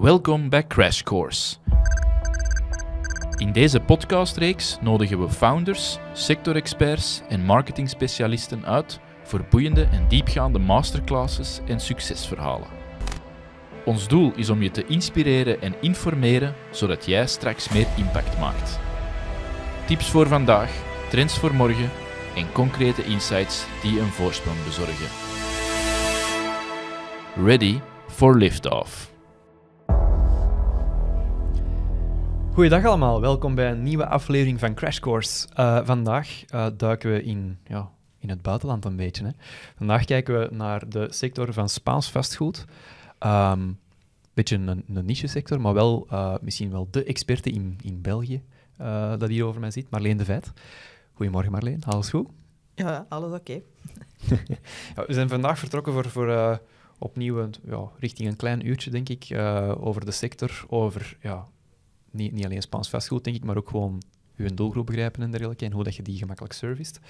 Welkom bij Crash Course. In deze podcastreeks nodigen we founders, sectorexperts en marketingspecialisten uit voor boeiende en diepgaande masterclasses en succesverhalen. Ons doel is om je te inspireren en informeren zodat jij straks meer impact maakt. Tips voor vandaag, trends voor morgen en concrete insights die een voorsprong bezorgen. Ready for liftoff. Goeiedag allemaal, welkom bij een nieuwe aflevering van Crash Course. Eh, vandaag eh, duiken we in, ja, in het buitenland een beetje. Hè. Vandaag kijken we naar de sector van Spaans vastgoed. Um, beetje een, een niche-sector, maar wel eh, misschien wel de experte in, in België dat hier over mij zit, Marleen de Vet. Goedemorgen Marleen, alles goed? Ja, alles oké. we zijn vandaag vertrokken voor, voor opnieuw ja, richting een klein uurtje, denk ik, over de sector, over ja, niet, niet alleen Spaans vastgoed, denk ik, maar ook gewoon hun doelgroep begrijpen en dergelijke en hoe dat je die gemakkelijk serviced.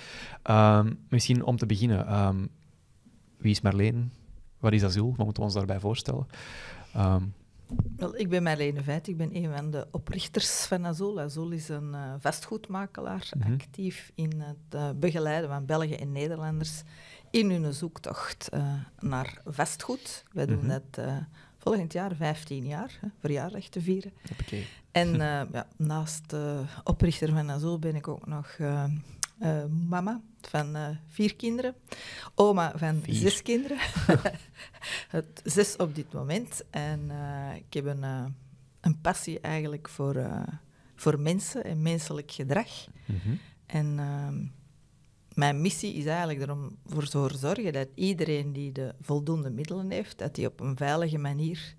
Ehm, misschien om te beginnen, ehm, wie is Marleen? Wat is Azul? Wat moeten we ons daarbij voorstellen? Ehm, Wel, ik ben Marleen Veit, ik ben een van de oprichters van Azul. Azul is een uh, vastgoedmakelaar, mhm. actief in het eh, begeleiden van Belgen en Nederlanders in hun zoektocht eh, naar vastgoed. Wij doen mhm. dat volgend jaar 15 jaar, verjaardag te vieren. Okay. En eh, ja, naast eh, oprichter van Azul ben ik ook nog eh, mama van vier kinderen, oma van zes kinderen. Het zes op dit moment. En ik heb een, een, passie eigenlijk voor, voor mensen en menselijk gedrag. Mhm. En ehm, mijn missie is eigenlijk erom voor te zorgen dat iedereen die de voldoende middelen heeft, dat die op een veilige manier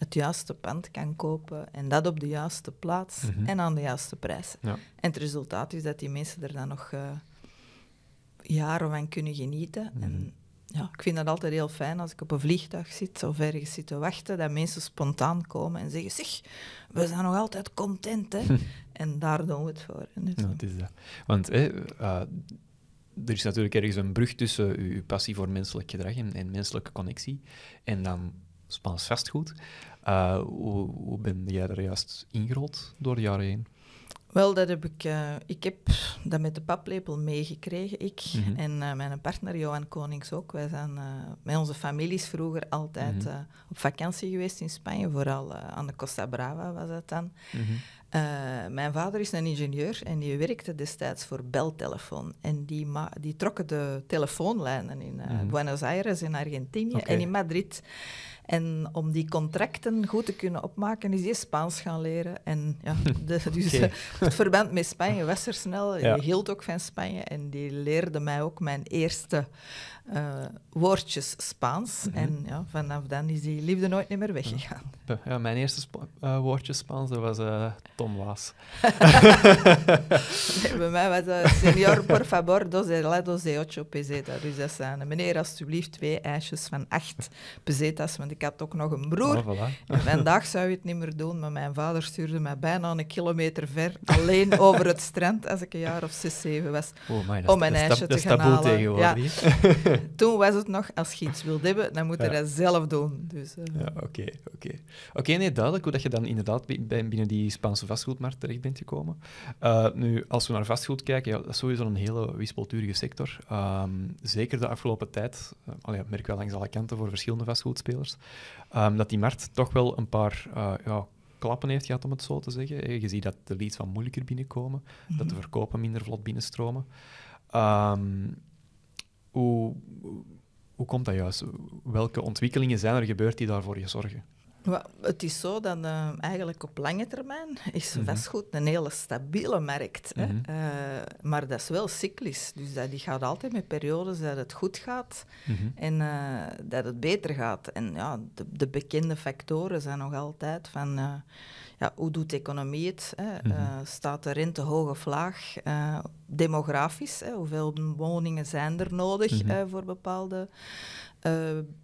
het juiste pand kan kopen en dat op de juiste plaats mhm. en aan de juiste prijs. En het resultaat is dat die mensen er dan nog eh, jaren van kunnen genieten. Mhm. en, ja, ik vind dat altijd heel fijn als ik op een vliegtuig zit of ergens zit te wachten, dat mensen spontaan komen en zeggen, zeg, we zijn nog altijd content, hè. en daar doen we het voor. Dus, eh. is dat. Want eh, er is natuurlijk ergens een brug tussen uw passie voor menselijk gedrag en, en menselijke connectie en dan Spaans vastgoed. Eh, hoe, ben jij er juist ingerold door de jaren heen? Wel, dat heb ik, eh, ik heb dat met de paplepel meegekregen, ik mhm. en uh, mijn partner Johan Konings ook. Wij zijn met onze families vroeger altijd mhm. op vakantie geweest in Spanje, vooral aan de Costa Brava was dat dan. Mhm. mijn vader is een ingenieur en die werkte destijds voor beltelefoon. En die, die trokken de telefoonlijnen in Buenos Aires in Argentinië en in Madrid. En om die contracten goed te kunnen opmaken, is hij Spaans gaan leren. En ja, de, dus eh, het verband met Spanje was er snel. Je hield ook van Spanje en die leerde mij ook mijn eerste eh, woordjes Spaans. Mhm. En ja, vanaf dan is die liefde nooit meer weggegaan. Ja. mijn eerste eh, woordje Spaans dat was uh, Tom Waas. bij mij was dat por favor, dos helados de ocho pesetas. Dus dat zijn, meneer, alstublieft, twee ijsjes van acht pesetas. Want ik had ook nog een broer. Oh, voilà. en vandaag zou je het niet meer doen, maar mijn vader stuurde mij bijna een kilometer ver, alleen over het strand, als ik een jaar of zes, zeven was, oh, om mijn ijsje te gaan halen. Ja. Toen was het nog, als je iets wilt hebben, dan moet je dat zelf doen. Dus, eh. Ja, oké. Okay, oké, nee, duidelijk hoe dat je dan inderdaad binnen die Spaanse vastgoedmarkt terecht bent gekomen. Eh, nu, als we naar vastgoed kijken, ja, dat is sowieso een hele wispelturige sector. Ehm, zeker de afgelopen tijd, uh, al ja, merk wel langs alle kanten voor verschillende vastgoedspelers, ehm, dat die markt toch wel een paar eh, ja, klappen heeft gehad, om het zo te zeggen. Je ziet dat de leads wat moeilijker binnenkomen, dat de mhm. verkopen minder vlot binnenstromen. Um, hoe, hoe komt dat juist? Welke ontwikkelingen zijn er gebeurd die daarvoor je zorgen? het is zo dat eh, eigenlijk op lange termijn is mhm. vastgoed een hele stabiele markt. Mhm. Eh, maar dat is wel cyclisch. Dus dat, die gaat altijd met periodes dat het goed gaat mhm. en eh, dat het beter gaat. En ja, de, de, bekende factoren zijn nog altijd van ja, hoe doet de economie het? Hè? Eh, mhm. staat de rente hoog of laag? Eh, demografisch, hè? hoeveel woningen zijn er nodig mhm. eh, voor bepaalde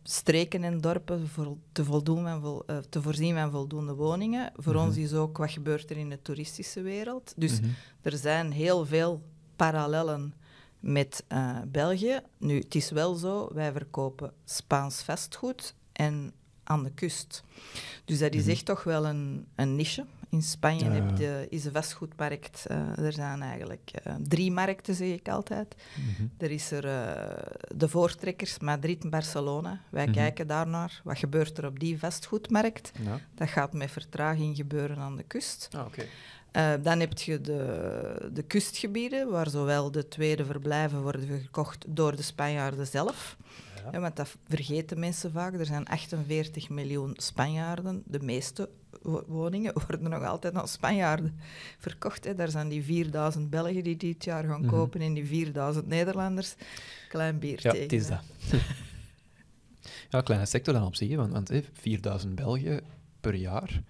streken en dorpen voor te, voldoen en vol, te voorzien van voldoende woningen? Voor mhm. ons is ook wat gebeurt er in de toeristische wereld. Dus er zijn heel veel parallellen met België. Nu, het is wel zo, wij verkopen Spaans vastgoed en aan de kust. Dus dat is mhm. echt toch wel een, een niche. In Spanje heb is een vastgoedmarkt. Eh, er zijn eigenlijk eh, drie markten, zeg ik altijd. Mm Er is er eh, de voortrekkers, Madrid en Barcelona. Wij mhm. kijken daar kijken daarnaar. Wat gebeurt er op die vastgoedmarkt? Dat gaat met vertraging gebeuren aan de kust. Ah, dan heb je de, de, kustgebieden, waar zowel de tweede verblijven worden gekocht door de Spanjaarden zelf, ja. want dat vergeten mensen vaak. Er zijn 48 miljoen Spanjaarden. De meeste woningen worden nog altijd aan Spanjaarden verkocht. Hè. Daar zijn die 4000 Belgen die dit jaar gaan mhm. kopen en die 4000 Nederlanders. Klein biertje. ja, het is dat. ja, kleine sector dan op zich, want, want 4000 Belgen per jaar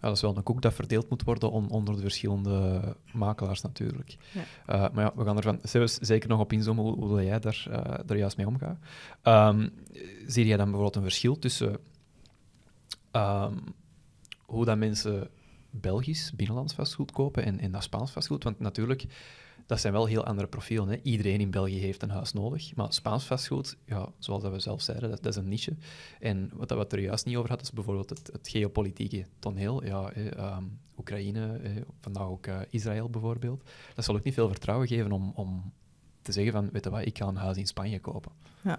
ja, dat is wel een koek dat verdeeld moet worden onder de verschillende makelaars natuurlijk. Eh, maar ja, we gaan er zeker nog op inzoomen hoe, hoe jij daar, daar eh, juist mee omgaat. Ehm, zie jij dan bijvoorbeeld een verschil tussen ehm, hoe dat mensen Belgisch binnenlands vastgoed kopen en, en dat Spaans vastgoed? Want natuurlijk dat zijn wel heel andere profielen. Hè. Iedereen in België heeft een huis nodig. Maar Spaans vastgoed, ja, zoals dat we zelf zeiden, dat, is een niche. En wat we er juist niet over hadden, is bijvoorbeeld het, geopolitieke toneel. Ja, eh, Oekraïne, eh, vandaag ook eh, Israël bijvoorbeeld. Dat zal ook niet veel vertrouwen geven om, om te zeggen van, weet je wat, ik ga een huis in Spanje kopen. Ja.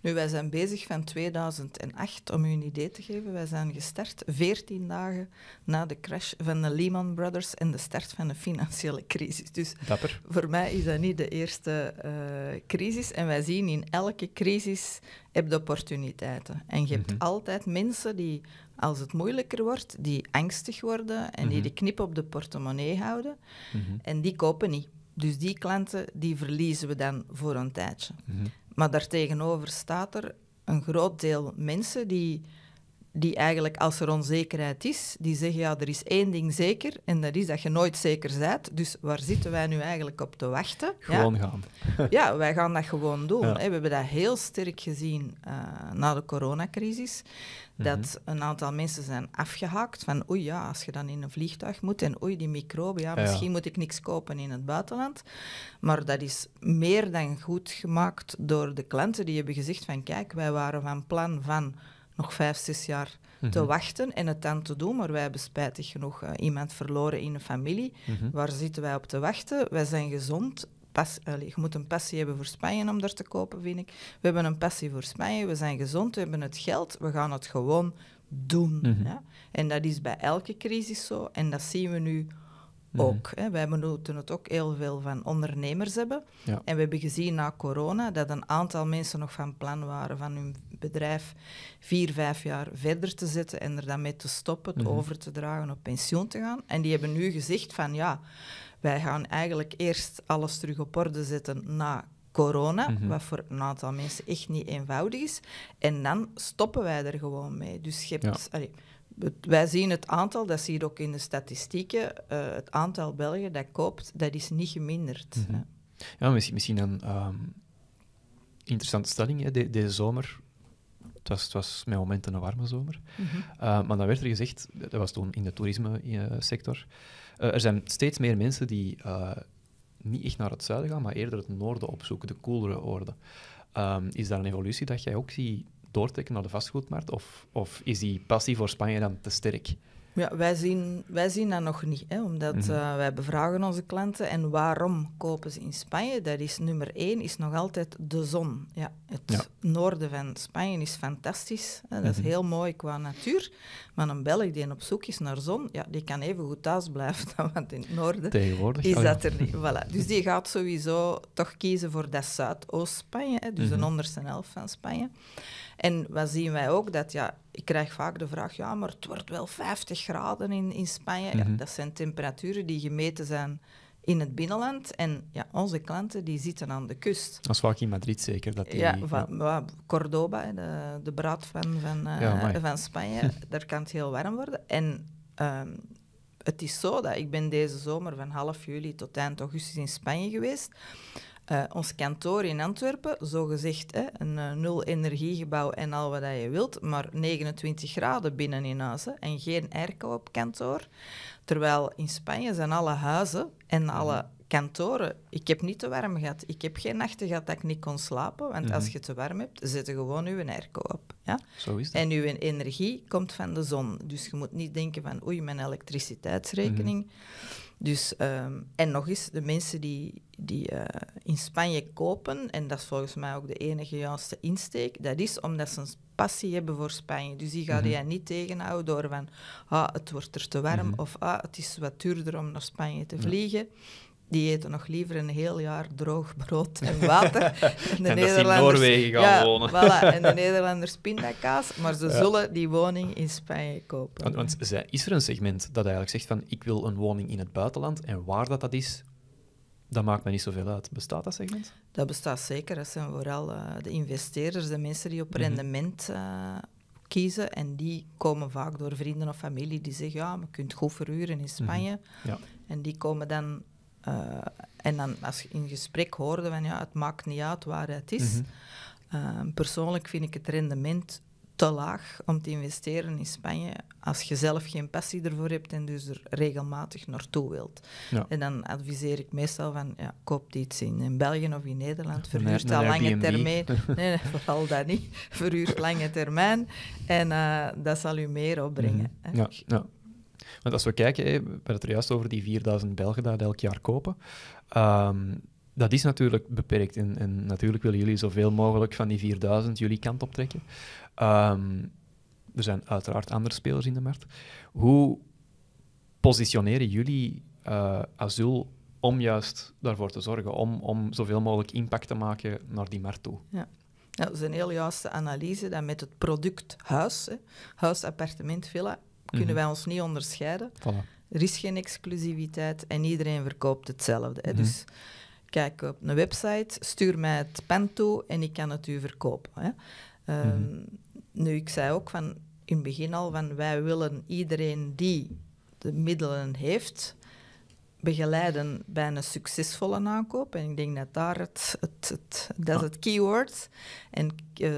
Nu, wij zijn bezig van 2008, om u een idee te geven. Wij zijn gestart 14 dagen na de crash van de Lehman Brothers en de start van de financiële crisis. Dus Dapper. voor mij is dat niet de eerste eh, crisis. En wij zien in elke crisis heb je opportuniteiten. En je hebt mhm. altijd mensen die, als het moeilijker wordt, die angstig worden en die mhm. de knip op de portemonnee houden. Mhm. En die kopen niet. Dus die klanten, die verliezen we dan voor een tijdje. Maar daartegenover staat er een groot deel mensen die die eigenlijk als er onzekerheid is, die zeggen ja, er is één ding zeker en dat is dat je nooit zeker bent. Dus waar zitten wij nu eigenlijk op te wachten? Gewoon gaan. ja, wij gaan dat gewoon doen. We hebben dat heel sterk gezien eh, na de coronacrisis. Mhm. Dat een aantal mensen zijn afgehaakt van oei ja, als je dan in een vliegtuig moet en oei die microbe, ja, misschien moet ik niks kopen in het buitenland. Maar dat is meer dan goed gemaakt door de klanten die hebben gezegd van kijk, wij waren van plan van nog vijf, zes jaar te mhm. wachten en het dan te doen. Maar wij hebben spijtig genoeg eh, iemand verloren in een familie. Mhm. Waar zitten wij op te wachten? Wij zijn gezond. Pas, je moet een passie hebben voor Spanje om daar te kopen, vind ik. We hebben een passie voor Spanje, we zijn gezond, we hebben het geld, we gaan het gewoon doen. Mhm. ja? En dat is bij elke crisis zo. En dat zien we nu Mhm. ook. Hè. Wij moeten het ook heel veel van ondernemers hebben. En we hebben gezien na corona dat een aantal mensen nog van plan waren van hun bedrijf vier, vijf jaar verder te zetten en er dan mee te stoppen, het mhm. over te dragen, op pensioen te gaan. En die hebben nu gezegd van ja, wij gaan eigenlijk eerst alles terug op orde zetten na corona, mhm. wat voor een aantal mensen echt niet eenvoudig is. En dan stoppen wij er gewoon mee. Dus je wij zien het aantal, dat zie je ook in de statistieken, eh, het aantal Belgen dat koopt, dat is niet geminderd. Mhm. Ja, misschien, een ehm, interessante stelling. Hè. deze zomer, het was, het was met momenten een warme zomer, mhm. eh, maar dan werd er gezegd, dat was toen in de toerisme-sector, eh, er zijn steeds meer mensen die niet echt naar het zuiden gaan, maar eerder het noorden opzoeken, de koelere oorden. Ehm, is daar een evolutie dat jij ook ziet doortrekken naar de vastgoedmarkt? Of, of is die passie voor Spanje dan te sterk? Ja, wij zien, wij zien dat nog niet, hè, omdat mm -hmm. uh, wij bevragen onze klanten. En waarom kopen ze in Spanje? Dat is nummer één, is nog altijd de zon. Ja, het noorden van Spanje is fantastisch. Hè, dat is mhm. heel mooi qua natuur. Maar een Belg die op zoek is naar zon, ja, die kan even goed thuis blijven. Want in het noorden is oh dat er niet. Voilà. Dus die gaat sowieso toch kiezen voor dat Zuidoost-Spanje, dus een -hmm. de onderste helft van Spanje. En wat zien wij ook? Dat ja, ik krijg vaak de vraag, ja, maar het wordt wel 50 graden in, in Spanje. ja, mhm. dat zijn temperaturen die gemeten zijn in het binnenland. En ja, onze klanten die zitten aan de kust. Dat is vaak in Madrid zeker. Dat ja, van, Cordoba, de, de braad van, van, eh, van Spanje, daar kan het heel warm worden. En ehm, het is zo dat ik ben deze zomer van half juli tot eind augustus in Spanje geweest. Eh, ons kantoor in Antwerpen, zogezegd hè, een uh, nul energiegebouw en al wat je wilt, maar 29 graden binnen in huizen en geen airco op kantoor. Terwijl in Spanje zijn alle huizen en mhm. alle kantoren. Ik heb niet te warm gehad. Ik heb geen nachten gehad dat ik niet kon slapen. Want mhm. als je te warm hebt, zet je gewoon je airco op. Ja? Zo is dat. En je energie komt van de zon. Dus je moet niet denken van oei, mijn elektriciteitsrekening. Mhm. Dus, ehm, en nog eens, de mensen die die eh, in Spanje kopen, en dat is volgens mij ook de enige juiste insteek, dat is omdat ze een passie hebben voor Spanje. Dus die gaan die mhm. niet tegenhouden door van ah, het wordt er te warm mhm. of ah, het is wat duurder om naar Spanje te vliegen. Die eten nog liever een heel jaar droog brood en water. de en ze in Noorwegen gaan wonen. Voilà, en de Nederlanders pindakaas. Maar ze zullen die woning in Spanje kopen. Want, want, is er een segment dat eigenlijk zegt van ik wil een woning in het buitenland en waar dat, dat is, dat maakt me niet zoveel uit. Bestaat dat segment? Dat bestaat zeker. Dat zijn vooral eh, de investeerders, de mensen die op mhm. rendement eh, kiezen. En die komen vaak door vrienden of familie die zeggen, ja, je kunt goed verhuren in mhm. Spanje. ja. En die komen dan... Eh, en dan als je in gesprek hoorde van, ja, het maakt niet uit waar het is. Mhm. persoonlijk vind ik het rendement te laag om te investeren in Spanje als je zelf geen passie ervoor hebt en dus er regelmatig naartoe wilt. En dan adviseer ik meestal van, ja, koop iets in, in België of in Nederland, verhuurt al lange termijn. Nee, nee, dat niet. Verhuurt lange termijn en eh, dat zal u meer opbrengen. Mhm. ja, Want als we kijken, we hebben het er juist over die 4000 Belgen dat elk jaar kopen. Ehm, dat is natuurlijk beperkt. En, en, natuurlijk willen jullie zoveel mogelijk van die 4000 jullie kant optrekken. Ehm, er zijn uiteraard andere spelers in de markt. Hoe positioneren jullie eh, Azul om juist daarvoor te zorgen, om, om zoveel mogelijk impact te maken naar die markt toe? Ja. ja dat is een heel juiste analyse. Dat met het product huis, hè, huis, appartement, villa, kunnen mhm. wij ons niet onderscheiden. Er is geen exclusiviteit en iedereen verkoopt hetzelfde. Hè. Mhm. Dus kijk op een website, stuur mij het pento toe en ik kan het u verkopen. Hè. Mhm. Ehm, nu, ik zei ook van in het begin al, van wij willen iedereen die de middelen heeft, begeleiden bij een succesvolle aankoop. En ik denk dat daar het, het, dat ah. het keyword. En eh,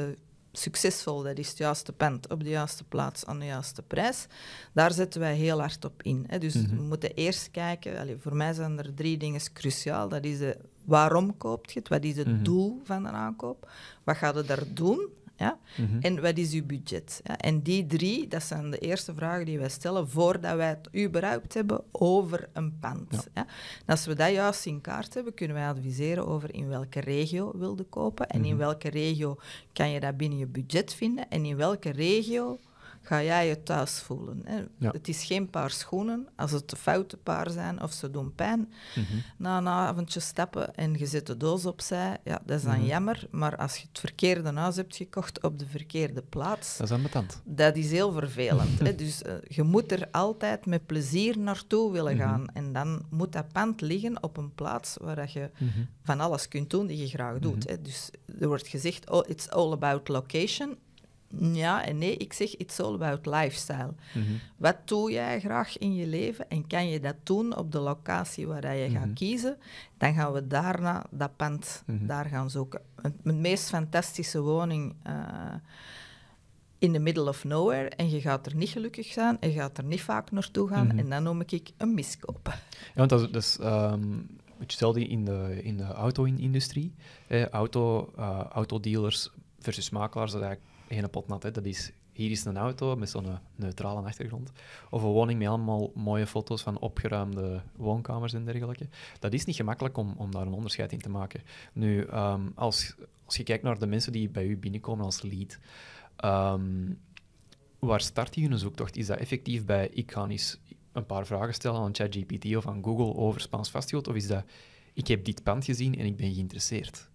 succesvol, dat is het juiste pand op de juiste plaats aan de juiste prijs. Daar zetten wij heel hard op in. Hè. Dus mhm. we moeten eerst kijken. voor mij zijn er drie dingen cruciaal. Dat is de waarom koopt je het? Wat is het mhm. doel van de aankoop? Wat gaat je daar doen? Ja? Mhm. En wat is uw budget? Ja? En die drie, dat zijn de eerste vragen die wij stellen voordat wij het überhaupt hebben over een pand. Ja. En als we dat juist in kaart hebben, kunnen wij adviseren over in welke regio wilde kopen en in mhm. welke regio kan je dat binnen je budget vinden en in welke regio ga jij je thuis voelen. Het is geen paar schoenen. Als het de foute paar zijn of ze doen pijn, mhm. na een avondje stappen en je zet de doos opzij, ja, dat is dan mhm. jammer. Maar als je het verkeerde huis hebt gekocht op de verkeerde plaats... Dat is ambetant. Dat is heel vervelend. hè? Dus eh, je moet er altijd met plezier naartoe willen mhm. gaan. En dan moet dat pand liggen op een plaats waar je van alles kunt doen die je graag doet. Hè? Dus er wordt gezegd, oh, it's all about location. Ja en nee, ik zeg it's all about lifestyle. Mhm. Wat doe jij graag in je leven en kan je dat doen op de locatie waar je gaat mhm. kiezen? Dan gaan we daarna dat pand mhm. daar gaan zoeken. Mijn meest fantastische woning eh, in the middle of nowhere en je gaat er niet gelukkig zijn en je gaat er niet vaak naartoe gaan en dan noem ik, ik een miskopen. Ja, want dat is, dat is um in de, in de auto-industrie. Eh, auto, uh, autodealers versus makelaars, dat eigenlijk een pot nat. Dat is, hier is een auto met zo'n eh, neutrale achtergrond. Of een woning met allemaal mooie foto's van opgeruimde woonkamers en dergelijke. Dat is niet gemakkelijk om, om daar een onderscheid in te maken. Nu, ehm, als, als je kijkt naar de mensen die bij u binnenkomen als lead, ehm, waar start die hun zoektocht? Is dat effectief bij ik ga eens een paar vragen stellen aan ChatGPT of aan Google over Spaans vastgoed? Of is dat ik heb dit pand gezien en ik ben geïnteresseerd?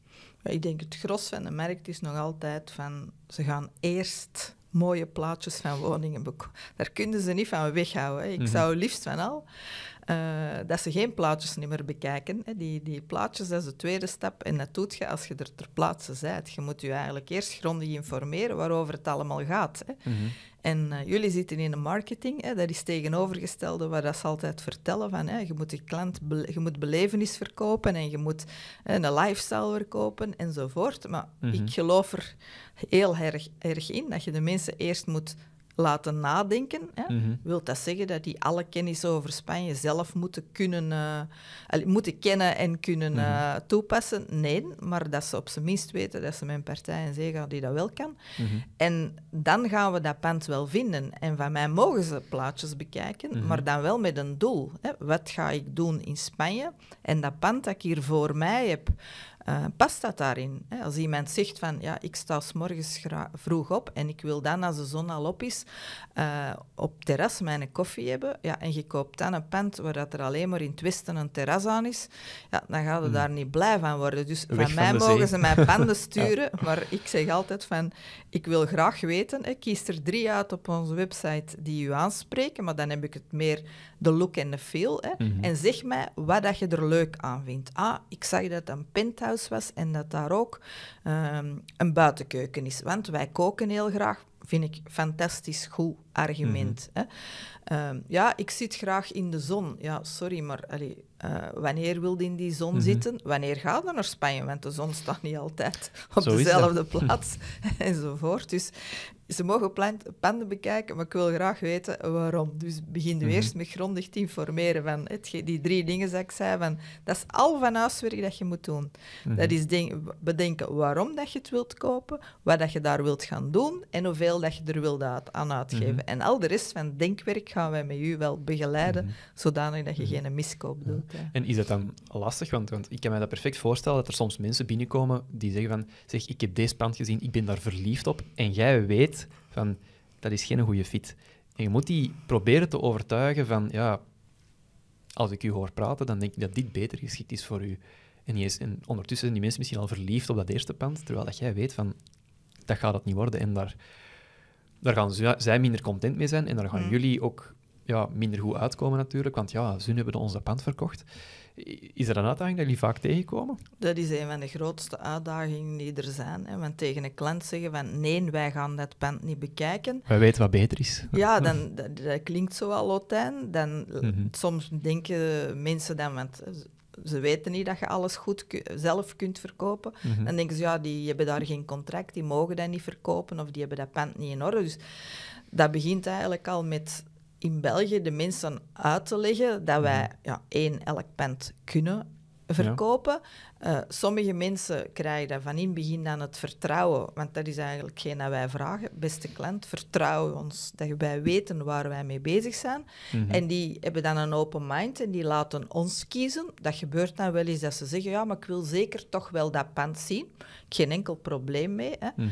ik denk het gros van de markt is nog altijd van ze gaan eerst mooie plaatjes van woningen bekomen. Daar kunnen ze niet van weghouden. Ik mhm. zou liefst van al eh, dat ze geen plaatjes niet meer bekijken. Die, die plaatjes, dat is de tweede stap. En dat doet je als je er ter plaatse bent. Je moet je eigenlijk eerst grondig informeren waarover het allemaal gaat. Mhm. En eh, jullie zitten in de marketing, hè, dat is tegenovergestelde waar dat ze altijd vertellen van hè, je moet je klant je moet belevenis verkopen en je moet een lifestyle verkopen enzovoort. Maar mhm. ik geloof er heel erg in dat je de mensen eerst moet laten nadenken. Hè. Mhm. dat zeggen dat die alle kennis over Spanje zelf moeten, kunnen, eh, moeten kennen en kunnen mhm. eh, toepassen? Nee, maar dat ze op zijn minst weten dat ze mijn partij en zee die dat wel kan. Mhm. En dan gaan we dat pand wel vinden. En van mij mogen ze plaatjes bekijken, maar dan wel met een doel. Hè. Wat ga ik doen in Spanje? En dat pand dat ik hier voor mij heb, uh, eh, past dat daarin? Hè? Als iemand zegt van ja, ik sta s morgens vroeg op en ik wil dan als de zon al op is eh, op terras mijn koffie hebben. Ja, en je koopt dan een pand waar dat er alleen maar in het westen een terras aan is. Ja, dan gaan we hmm. daar niet blij van worden. Dus van mij mogen ze mijn panden sturen. Maar ik zeg altijd van ik wil graag weten. Ik kies er drie uit op onze website die u aanspreken. Maar dan heb ik het meer de look en de feel. Hè? Mhm. En zeg mij wat dat je er leuk aan vindt. Ah, ik zag dat een penthouse was en dat daar ook ehm, een buitenkeuken is. Want wij koken heel graag, vind ik fantastisch goed argument. Mhm. hè? Ehm, ja, ik zit graag in de zon. Ja, sorry, maar eh, wanneer wil je in die zon mhm. zitten? Wanneer gaat dan naar Spanje? Want de zon staat niet altijd op dezelfde plaats enzovoort. Dus ze mogen panden bekijken, maar ik wil graag weten waarom. Dus begin nu mhm. eerst met grondig te informeren van het, die drie dingen dat ik zei. Van, dat is al van huiswerk dat je moet doen. Mhm. Dat is bedenken waarom dat je het wilt kopen, wat dat je daar wilt gaan doen en hoeveel dat je er wilt aan uitgeven. Mhm. En al de rest van denkwerk gaan wij met u wel begeleiden, zodanig dat je geen miskoop doet. En is dat dan lastig? Want, ik kan me dat perfect voorstellen dat er soms mensen binnenkomen die zeggen van zeg, ik heb deze pand gezien, ik ben daar verliefd op en jij weet dat is geen goede fit. En je moet die proberen te overtuigen van, ja, als ik u hoor praten, dan denk ik dat dit beter geschikt is voor u. En, is, en ondertussen zijn die mensen misschien al verliefd op dat eerste pand, terwijl dat jij weet van, dat gaat dat niet worden. En daar, daar gaan ze, zij minder content mee zijn en daar gaan mm. jullie ook ja, minder goed uitkomen natuurlijk, want ja, ze hebben ons dat pand verkocht. Is er een uitdaging die jullie vaak tegenkomen? Dat is een van de grootste uitdagingen die er zijn. Hè. Want tegen een klant zeggen van nee, wij gaan dat pand niet bekijken. Wij weten wat beter is. Ja, dan, dat, klinkt zo wel Dan, mhm. Soms denken mensen dan, want ze weten niet dat je alles goed zelf kunt verkopen. Mm Dan denken ze, ja, die hebben daar geen contract, die mogen dat niet verkopen of die hebben dat pand niet in orde. Dus dat begint eigenlijk al met in België de mensen uit te leggen dat wij mhm. ja, één elk pand kunnen verkopen. Eh, sommige mensen krijgen daar van in het begin dan het vertrouwen, want dat is eigenlijk geen dat wij vragen. Beste klant, vertrouw ons dat wij weten waar wij mee bezig zijn. Mhm. En die hebben dan een open mind en die laten ons kiezen. Dat gebeurt dan wel eens dat ze zeggen, ja, maar ik wil zeker toch wel dat pand zien. Geen enkel probleem mee. Hè. Mhm.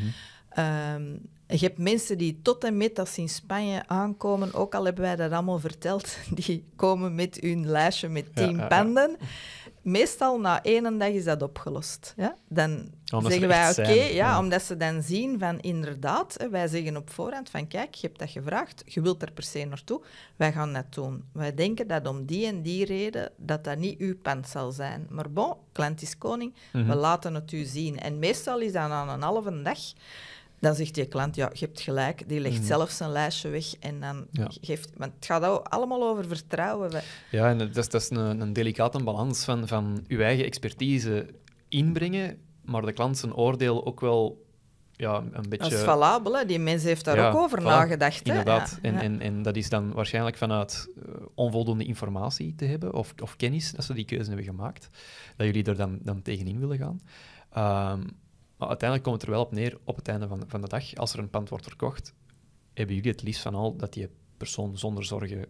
Ehm, je hebt mensen die tot en met als ze in Spanje aankomen, ook al hebben wij dat allemaal verteld, die komen met hun lijstje met tien panden. Meestal na één dag is dat opgelost. Ja? Dan zeggen wij oké, ja, omdat ze dan zien van inderdaad, wij zeggen op voorhand van kijk, je hebt dat gevraagd, je wilt er per se naartoe, wij gaan dat doen. Wij denken dat om die en die reden dat dat niet uw pand zal zijn. Maar bon, klant is koning, we mhm. laten het u zien. En meestal is dat aan een halve dag dan zegt die klant, ja, je hebt gelijk, die legt mm. zelf zijn lijstje weg en dan geeft... Want het gaat allemaal over vertrouwen. Ja, en dat is, dat is een, een delicate balans van, van je eigen expertise inbrengen, maar de klant zijn oordeel ook wel ja, een beetje... Dat is valabel, die mensen heeft daar ook over nagedacht. Hè? Inderdaad, ja, en, En, en dat is dan waarschijnlijk vanuit eh, onvoldoende informatie te hebben of, of kennis, dat ze die keuze hebben gemaakt, dat jullie er dan, dan tegenin willen gaan. Ehm, maar uiteindelijk komt het er wel op neer, op het einde van de, van de dag, als er een pand wordt verkocht, hebben jullie het liefst van al dat die persoon zonder zorgen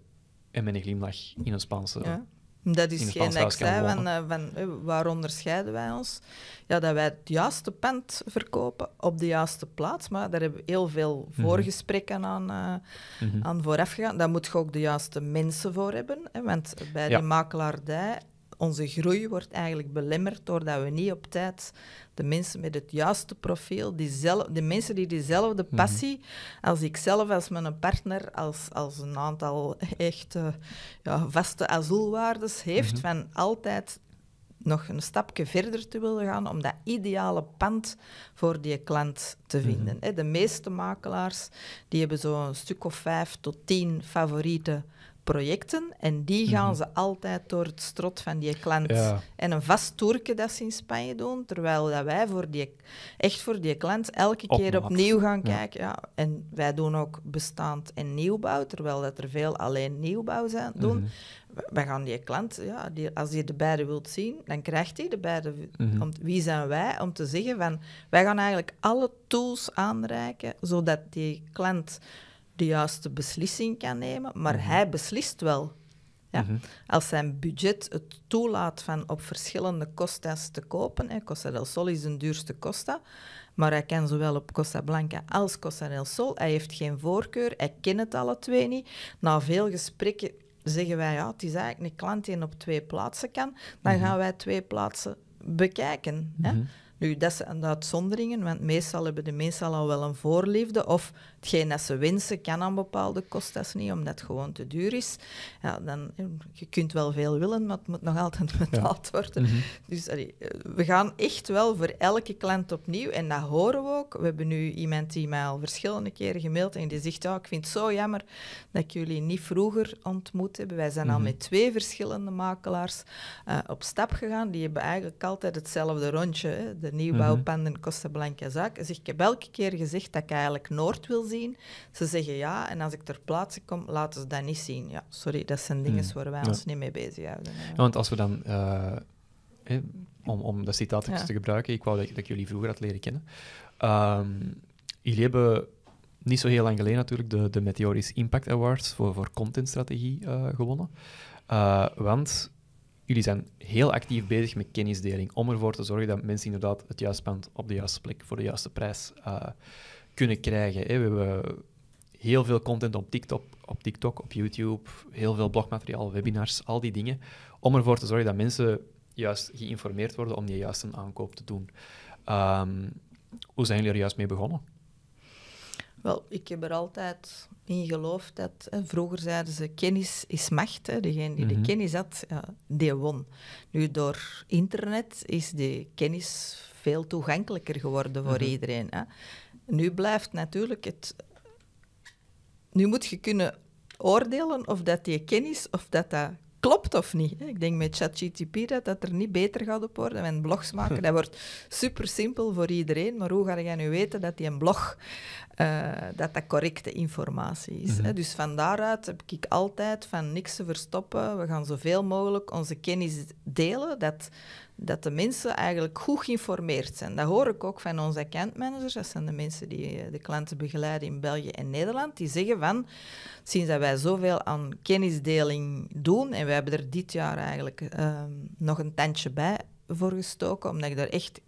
en met een glimlach in een Spaanse ja. Dat is geen extra. Van, eh, eh, waar onderscheiden wij ons? Ja, dat wij het juiste pand verkopen op de juiste plaats. Maar daar hebben we heel veel mhm. voorgesprekken aan, uh, aan vooraf gegaan. Daar moet je ook de juiste mensen voor hebben. Hè, want bij die makelaardij onze groei wordt eigenlijk belemmerd doordat we niet op tijd de mensen met het juiste profiel, die zelf, de mensen die dezelfde mhm. passie mm -hmm. als ikzelf, als mijn partner, als, als een aantal echt ja, vaste asielwaardes heeft, mhm. van altijd nog een stapje verder te willen gaan om dat ideale pand voor die klant te mhm. vinden. De meeste makelaars die hebben zo'n stuk of vijf tot tien favoriete projecten en die gaan mhm. ze altijd door het strot van die klant. En een vast toerke dat ze in Spanje doen, terwijl dat wij voor die, echt voor die klant elke keer opnieuw gaan kijken. Ja. En wij doen ook bestaand en nieuwbouw, terwijl dat er veel alleen nieuwbouw zijn, doen. Mm Wij gaan die klant, ja, die, als je de beide wilt zien, dan krijgt hij de beide. Mm wie zijn wij om te zeggen van, wij gaan eigenlijk alle tools aanreiken, zodat die klant de juiste beslissing kan nemen, maar mhm. hij beslist wel. Ja. Mhm. Als zijn budget het toelaat van op verschillende Costa's te kopen, hè, Costa del Sol is een duurste Costa, maar hij kan zowel op Costa Blanca als Costa del Sol. Hij heeft geen voorkeur, hij kent het alle twee niet. Na veel gesprekken zeggen wij, ja, het is eigenlijk een klant die op twee plaatsen kan. Dan mhm. gaan wij twee plaatsen bekijken. Nu, dat zijn de uitzonderingen, want meestal hebben de meestal al wel een voorliefde. Of hetgeen dat ze wensen kan aan bepaalde kosten niet, omdat het gewoon te duur is. Ja, dan, je kunt wel veel willen, maar het moet nog altijd betaald worden. Mhm. Dus eh, we gaan echt wel voor elke klant opnieuw. En dat horen we ook. We hebben nu iemand die mij al verschillende keren gemaild en die zegt: ah, Ik vind het zo jammer dat ik jullie niet vroeger ontmoet hebben. Wij zijn al mhm. met twee verschillende makelaars eh, op stap gegaan. Die hebben eigenlijk altijd hetzelfde rondje nieuwbouwpanden mhm. mm -hmm. zak, Blanca zaak. Dus ik heb elke keer gezegd dat ik eigenlijk Noord wil zien. Ze zeggen ja, en als ik ter plaatse kom, laten ze dat niet zien. Ja, sorry, dat zijn dingen mhm. waar wij ons niet mee bezighouden. Ja, want als we dan... Eh, om, om dat citaat te gebruiken, ik wou dat, dat, ik jullie vroeger had leren kennen. Ehm, jullie hebben niet zo heel lang geleden natuurlijk de, de Meteoris Impact Awards voor, voor contentstrategie eh, gewonnen. Eh, want jullie zijn heel actief bezig met kennisdeling om ervoor te zorgen dat mensen inderdaad het juiste pand op de juiste plek voor de juiste prijs eh, kunnen krijgen. We hebben heel veel content op TikTok, op TikTok, op YouTube, heel veel blogmateriaal, webinars, al die dingen, om ervoor te zorgen dat mensen juist geïnformeerd worden om die juiste aankoop te doen. Ehm, hoe zijn jullie er juist mee begonnen? Wel, ik heb er altijd in geloofd dat... vroeger zeiden ze, kennis is macht. Hè. Degene die de mhm. kennis had, ja, die won. Nu, door internet is die kennis veel toegankelijker geworden voor mhm. iedereen. Hè. Nu blijft natuurlijk het... Nu moet je kunnen oordelen of dat die kennis of dat dat klopt of niet. Ik denk met ChatGTP dat dat er niet beter gaat op worden. En blogs maken, hm. dat wordt super simpel voor iedereen. Maar hoe ga jij nu weten dat die een blog, eh, dat dat correcte informatie is? Hm. Dus van daaruit heb ik altijd van niks te verstoppen. We gaan zoveel mogelijk onze kennis delen. Dat dat de mensen eigenlijk goed geïnformeerd zijn. Dat hoor ik ook van onze accountmanagers. Dat zijn de mensen die eh, de klanten begeleiden in België en Nederland. Die zeggen van, sinds dat wij zoveel aan kennisdeling doen... en we hebben er dit jaar eigenlijk ehm, nog een tandje bij voor gestoken... omdat ik daar echt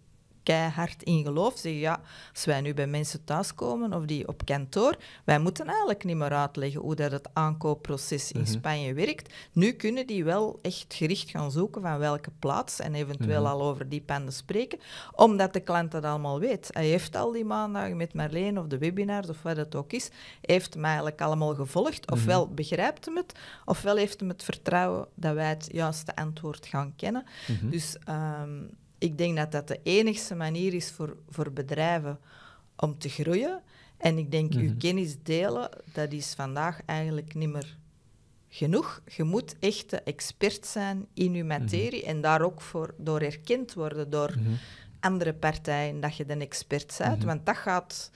keihard in geloof. Zeggen ja, als wij nu bij mensen thuiskomen of die op kantoor, wij moeten eigenlijk niet meer uitleggen hoe dat het aankoopproces in mhm. Spanje werkt. Nu kunnen die wel echt gericht gaan zoeken van welke plaats en eventueel mhm. al over die panden spreken, omdat de klant dat allemaal weet. Hij heeft al die maandag met Marleen of de webinars of wat het ook is, heeft hem eigenlijk allemaal gevolgd. Mhm. Ofwel begrijpt hem het, ofwel heeft hem het vertrouwen dat wij het juiste antwoord gaan kennen. Dus ehm, ik denk dat dat de enigste manier is voor, voor bedrijven om te groeien. En ik denk, mm uw mhm. kennis delen, dat is vandaag eigenlijk niet meer genoeg. Je moet echt de expert zijn in uw mhm. materie en daar ook voor, door erkend worden door mhm. andere partijen dat je de expert bent. Want dat gaat,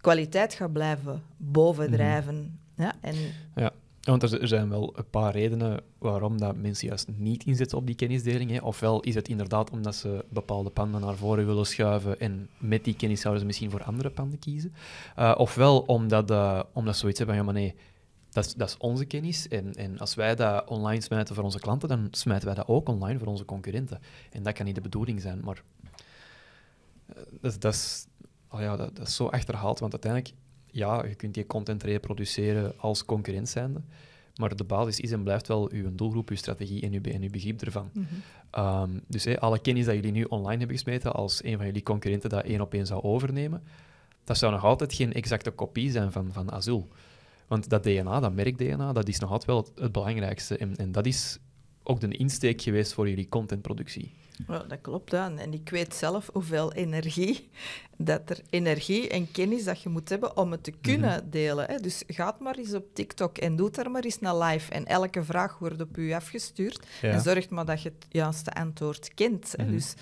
kwaliteit gaat blijven bovendrijven. ja, en... ja, ja, want er zijn wel een paar redenen waarom dat mensen juist niet inzetten op die kennisdeling. Hè. Ofwel is het inderdaad omdat ze bepaalde panden naar voren willen schuiven en met die kennis zouden ze misschien voor andere panden kiezen. Eh, ofwel omdat, eh, omdat ze zoiets hebben van, ja maar nee, dat is, dat is onze kennis en, en als wij dat online smijten voor onze klanten, dan smijten wij dat ook online voor onze concurrenten. En dat kan niet de bedoeling zijn, maar dat, eh, dat, is, oh ja, dat, dat is zo achterhaald, want uiteindelijk ja, je kunt je content reproduceren als concurrent zijnde. Maar de basis is en blijft wel uw doelgroep, uw strategie en uw, begrip ervan. Mhm. Ehm, dus alle kennis dat jullie nu online hebben gesmeten, als een van jullie concurrenten dat één op één zou overnemen, dat zou nog altijd geen exacte kopie zijn van, van Azul. Want dat DNA, dat merk-DNA, dat is nog altijd wel het, het belangrijkste. En, en, dat is ook de insteek geweest voor jullie contentproductie. Well, dat klopt, dan. en ik weet zelf hoeveel energie, dat er energie en kennis dat je moet hebben om het te mhm. kunnen delen. Hè. Dus ga maar eens op TikTok en doe er maar eens naar live. En elke vraag wordt op u afgestuurd en zorg maar dat je het juiste antwoord kent. Mhm. Dus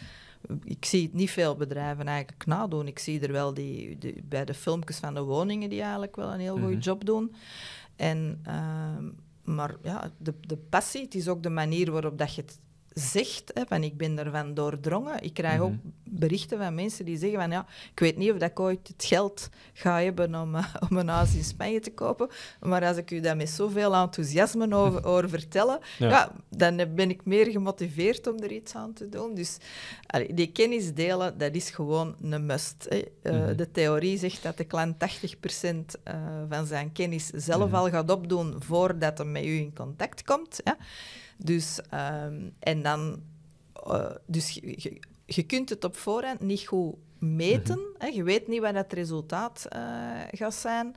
eh, ik zie het niet veel bedrijven eigenlijk nadoen. Ik zie er wel die, bij de filmpjes van de woningen die eigenlijk wel een heel goede mhm. job doen. En... Ehm, maar ja, de, de passie, het is ook de manier waarop dat je het zegt, hè, van ik ben ervan doordrongen. Ik krijg ook mhm. berichten van mensen die zeggen van ja, ik weet niet of dat ik ooit het geld ga hebben om, eh, om een huis in Spanje te kopen, maar als ik u daar met zoveel enthousiasme over, vertel, mhm. vertellen, ja. dan ben ik meer gemotiveerd om er iets aan te doen. Dus die kennis delen, dat is gewoon een must. Hè. Eh, mhm. De theorie zegt dat de klant 80% eh, van zijn kennis zelf al gaat opdoen voordat hij met u in contact komt. Dus, ehm, en dan, eh, dus je, je, kunt het op voorhand niet goed meten. Mhm. hè? Je weet niet wat het resultaat eh, gaat zijn.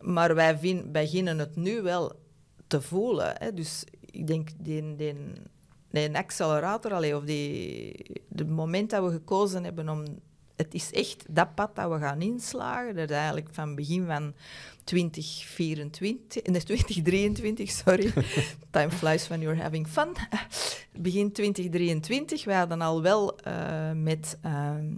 Maar wij vind, beginnen het nu wel te voelen. Hè? Dus ik denk, die, die, een accelerator, allee, of die, het moment dat we gekozen hebben om het is echt dat pad dat we gaan inslagen. Dat is eigenlijk van begin van 2024, nee, 2023, sorry. Time flies when you're having fun. begin 2023, we hadden al wel eh, met... Ehm,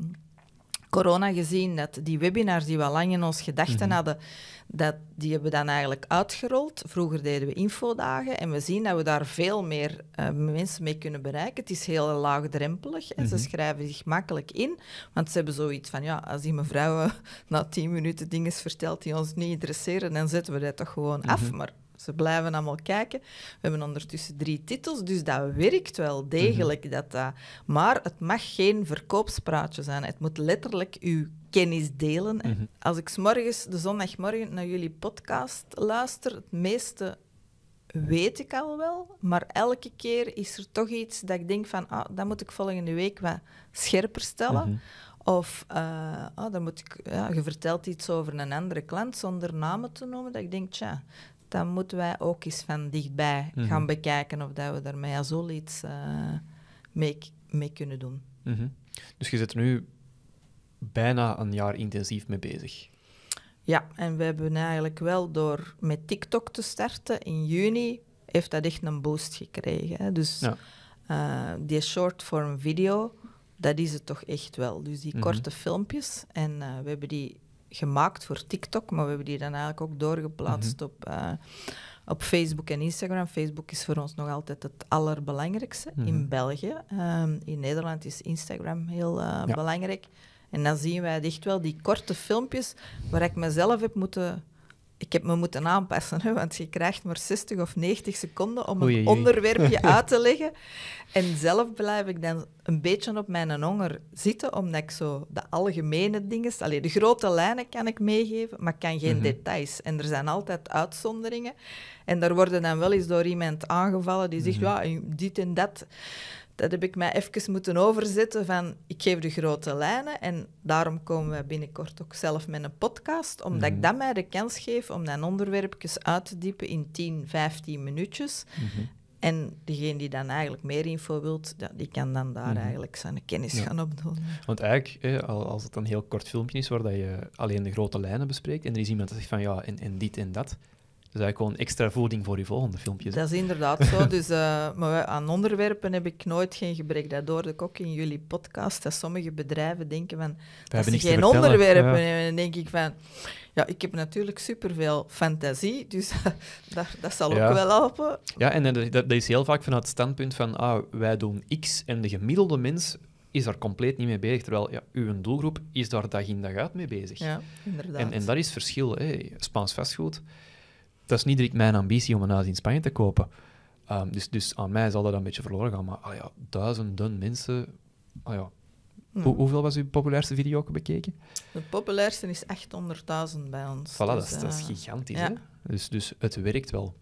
corona gezien dat die webinars die we al lang in ons gedachten mhm. hadden, dat, die hebben we dan eigenlijk uitgerold. Vroeger deden we infodagen en we zien dat we daar veel meer eh, mensen mee kunnen bereiken. Het is heel laagdrempelig en ze mhm. schrijven zich makkelijk in, want ze hebben zoiets van, ja, als die mevrouw na tien minuten dingen vertelt die ons niet interesseren, dan zetten we dat toch gewoon mhm. af. Maar ze blijven allemaal kijken. We hebben ondertussen drie titels, dus dat werkt wel degelijk. Mhm. dat, maar het mag geen verkoopspraatje zijn. Het moet letterlijk uw kennis delen. Mhm. Als ik s morgens, de zondagmorgen naar jullie podcast luister, het meeste weet ik al wel, maar elke keer is er toch iets dat ik denk van, ah, dat moet ik volgende week wat scherper stellen. Mhm. Of, eh, ah, dan moet ik, ja, je vertelt iets over een andere klant zonder namen te noemen, dat ik denk, tja, dan moeten wij ook eens van dichtbij gaan mhm. bekijken of dat we daarmee als zoiets eh, mee, mee, kunnen doen. Mhm. Dus je zit er nu bijna een jaar intensief mee bezig. Ja, en we hebben eigenlijk wel door met TikTok te starten in juni, heeft dat echt een boost gekregen. Dus eh, die short form video, dat is het toch echt wel. Dus die mhm. korte filmpjes. En eh, we hebben die gemaakt voor TikTok, maar we hebben die dan eigenlijk ook doorgeplaatst mhm. op, eh, op Facebook en Instagram. Facebook is voor ons nog altijd het allerbelangrijkste in mhm. België. Ehm, in Nederland is Instagram heel eh, belangrijk. En dan zien wij echt wel die korte filmpjes waar ik mezelf heb moeten ik heb me moeten aanpassen, hè, want je krijgt maar 60 of 90 seconden om een onderwerpje uit te leggen. En zelf blijf ik dan een beetje op mijn honger zitten, omdat ik zo de algemene dingen... Allee, de grote lijnen kan ik meegeven, maar kan geen mm -hmm. details. En er zijn altijd uitzonderingen. En daar worden dan wel eens door iemand aangevallen die zegt, mhm. ja, dit en dat dat heb ik mij even moeten overzetten van ik geef de grote lijnen en daarom komen we binnenkort ook zelf met een podcast, omdat ik mhm. dan mij de kans geef om dat onderwerp uit te diepen in 10, 15 minuutjes. Mhm. En degene die dan eigenlijk meer info wilt, die kan dan daar mhm. eigenlijk zijn kennis gaan opdoen. Want eigenlijk, als het een heel kort filmpje is waar dat je alleen de grote lijnen bespreekt en er is iemand die zegt van ja, en, en dit en dat, dus eigenlijk gewoon extra voeding voor je volgende filmpjes. Dat is inderdaad zo. Dus, eh, maar aan onderwerpen heb ik nooit geen gebrek. Dat door de in jullie podcast, dat sommige bedrijven denken van... Dat ze geen onderwerpen En dan denk ik van... Ja, ik heb natuurlijk superveel fantasie, dus dat, dat zal ook wel helpen. Ja, en eh, dat, is heel vaak vanuit het standpunt van... Ah, wij doen X en de gemiddelde mens is daar compleet niet mee bezig. Terwijl ja, uw doelgroep is daar dag in dag uit mee bezig. Ja, inderdaad. En, en dat is verschil. Hè. Spaans vastgoed dat is niet direct mijn ambitie om een huis in Spanje te kopen. Ehm, dus, dus aan mij zal dat een beetje verloren gaan. Maar ah ja, duizenden mensen. Ah ja. hoeveel was uw populairste video ook bekeken? De populairste is 800.000 bij ons. Voilà, dus, dat, is, eh, gigantisch. Ja. Hè? Dus, dus het werkt wel.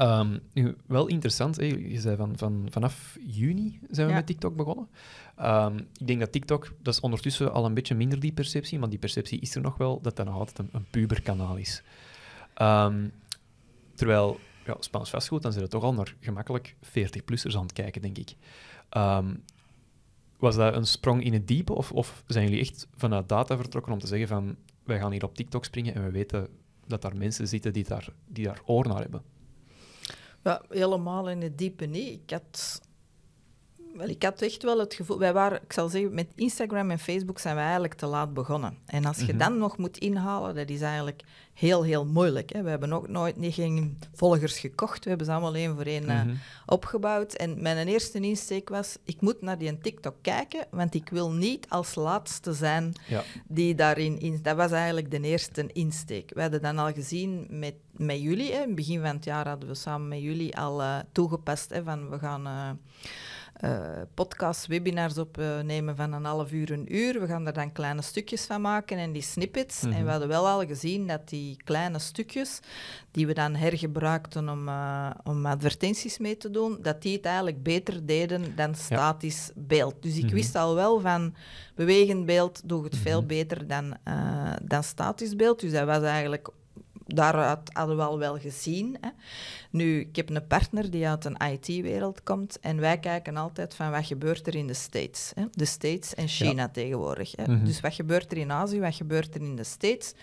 Um, nu, wel interessant, hè? je zei van, van, vanaf juni zijn we met TikTok begonnen. Ehm, ik denk dat TikTok, dat is ondertussen al een beetje minder die perceptie, maar die perceptie is er nog wel, dat dat nog altijd een, een puberkanaal is. Ehm, terwijl ja, Spaans vastgoed, dan zijn het toch al naar gemakkelijk 40-plussers aan het kijken, denk ik. Ehm, was dat een sprong in het diepe of, of zijn jullie echt vanuit data vertrokken om te zeggen van wij gaan hier op TikTok springen en we weten dat daar mensen zitten die daar, die daar oor naar hebben? Ja, helemaal in het diepe niet. Ik had wel, ik had echt wel het gevoel, wij waren, ik zal zeggen, met Instagram en Facebook zijn we eigenlijk te laat begonnen. En als je mhm. dan nog moet inhalen, dat is eigenlijk heel, heel moeilijk. Hè. We hebben ook nooit niet geen volgers gekocht, we hebben ze allemaal één voor één eh, mhm. opgebouwd. En mijn eerste insteek was, ik moet naar die TikTok kijken, want ik wil niet als laatste zijn die daarin... In, dat was eigenlijk de eerste insteek. We hadden dan al gezien met, met jullie, in het begin van het jaar hadden we samen met jullie al eh, toegepast hè, van we gaan... Eh, uh, podcasts, webinars opnemen van een half uur, een uur. We gaan er dan kleine stukjes van maken en die snippets. En mhm. we hadden wel al gezien dat die kleine stukjes, die we dan hergebruikten om, eh, om advertenties mee te doen, dat die het eigenlijk beter deden dan statisch beeld. Dus ik mhm. wist al wel van bewegend beeld doet het veel mhm. beter dan, eh, dan statisch beeld. Dus dat was eigenlijk daaruit hadden we al wel gezien. Hè. Nu, ik heb een partner die uit een IT-wereld komt en wij kijken altijd van wat gebeurt er in de States. Hè. De States en China tegenwoordig. Mhm. Dus wat gebeurt er in Azië, wat gebeurt er in de States?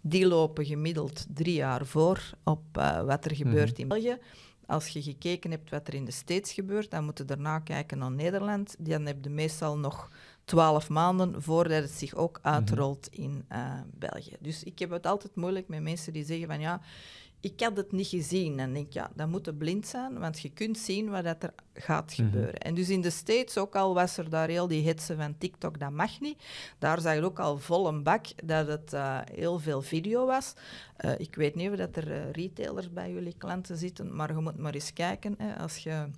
Die lopen gemiddeld drie jaar voor op eh, wat er gebeurt mhm. in België. Als je gekeken hebt wat er in de States gebeurt, dan moeten daarna kijken naar Nederland. Dan heb je meestal nog twaalf maanden voordat het zich ook mhm. uitrolt in eh, België. Dus ik heb het altijd moeilijk met mensen die zeggen van ja, ik had het niet gezien. En denk ja, dat moet blind zijn, want je kunt zien wat dat er gaat mhm. gebeuren. En dus in de States, ook al was er daar heel die hitsen van TikTok, dat mag niet. Daar zag je ook al vol een bak dat het eh, heel veel video was. Eh, ik weet niet of dat er retailers bij jullie klanten zitten, maar je moet maar eens kijken. Hè, als je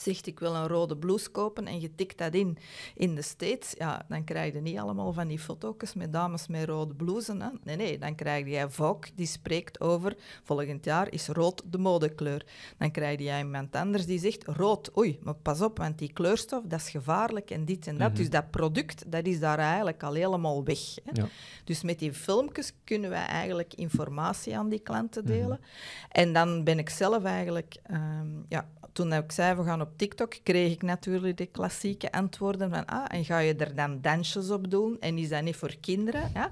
zegt ik wil een rode blouse kopen en je tikt dat in in de States, ja, dan krijg je niet allemaal van die foto's met dames met rode blouses. Nee, nee, dan krijg jij Vogue die spreekt over volgend jaar is rood de modekleur. Dan krijg jij iemand anders die zegt rood, oei, maar pas op, want die kleurstof, dat is gevaarlijk en dit en dat. Mhm. Dus dat product, dat is daar eigenlijk al helemaal weg. Hè? Ja. Dus met die filmpjes kunnen wij eigenlijk informatie aan die klanten mhm. delen. En dan ben ik zelf eigenlijk, um, ja, toen ik zei we gaan op op TikTok kreeg ik natuurlijk de klassieke antwoorden van ah, en ga je er dan dansjes op doen? En is dat niet voor kinderen? Ja?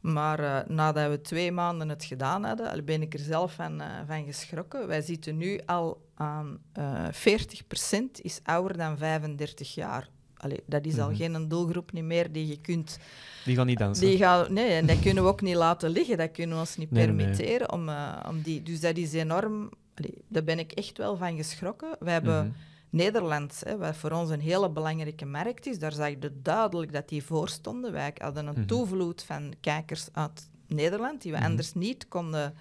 Maar eh, nadat we twee maanden het gedaan hadden, ben ik er zelf van, eh, van geschrokken. Wij zitten nu al aan uh, eh, 40% is ouder dan 35 jaar. Allee, dat is al mhm. geen doelgroep niet meer die je kunt... Die gaan niet dansen. Die gaan, nee, en dat kunnen we ook niet laten liggen. Dat kunnen we ons niet permitteren. Om, om die, dus dat is enorm allee, daar ben ik echt wel van geschrokken. We hebben mm Nederland, hè, wat voor ons een hele belangrijke markt is, daar zag je duidelijk dat die voorstonden. Wij hadden een mhm. toevloed van kijkers uit Nederland die we mhm. anders niet konden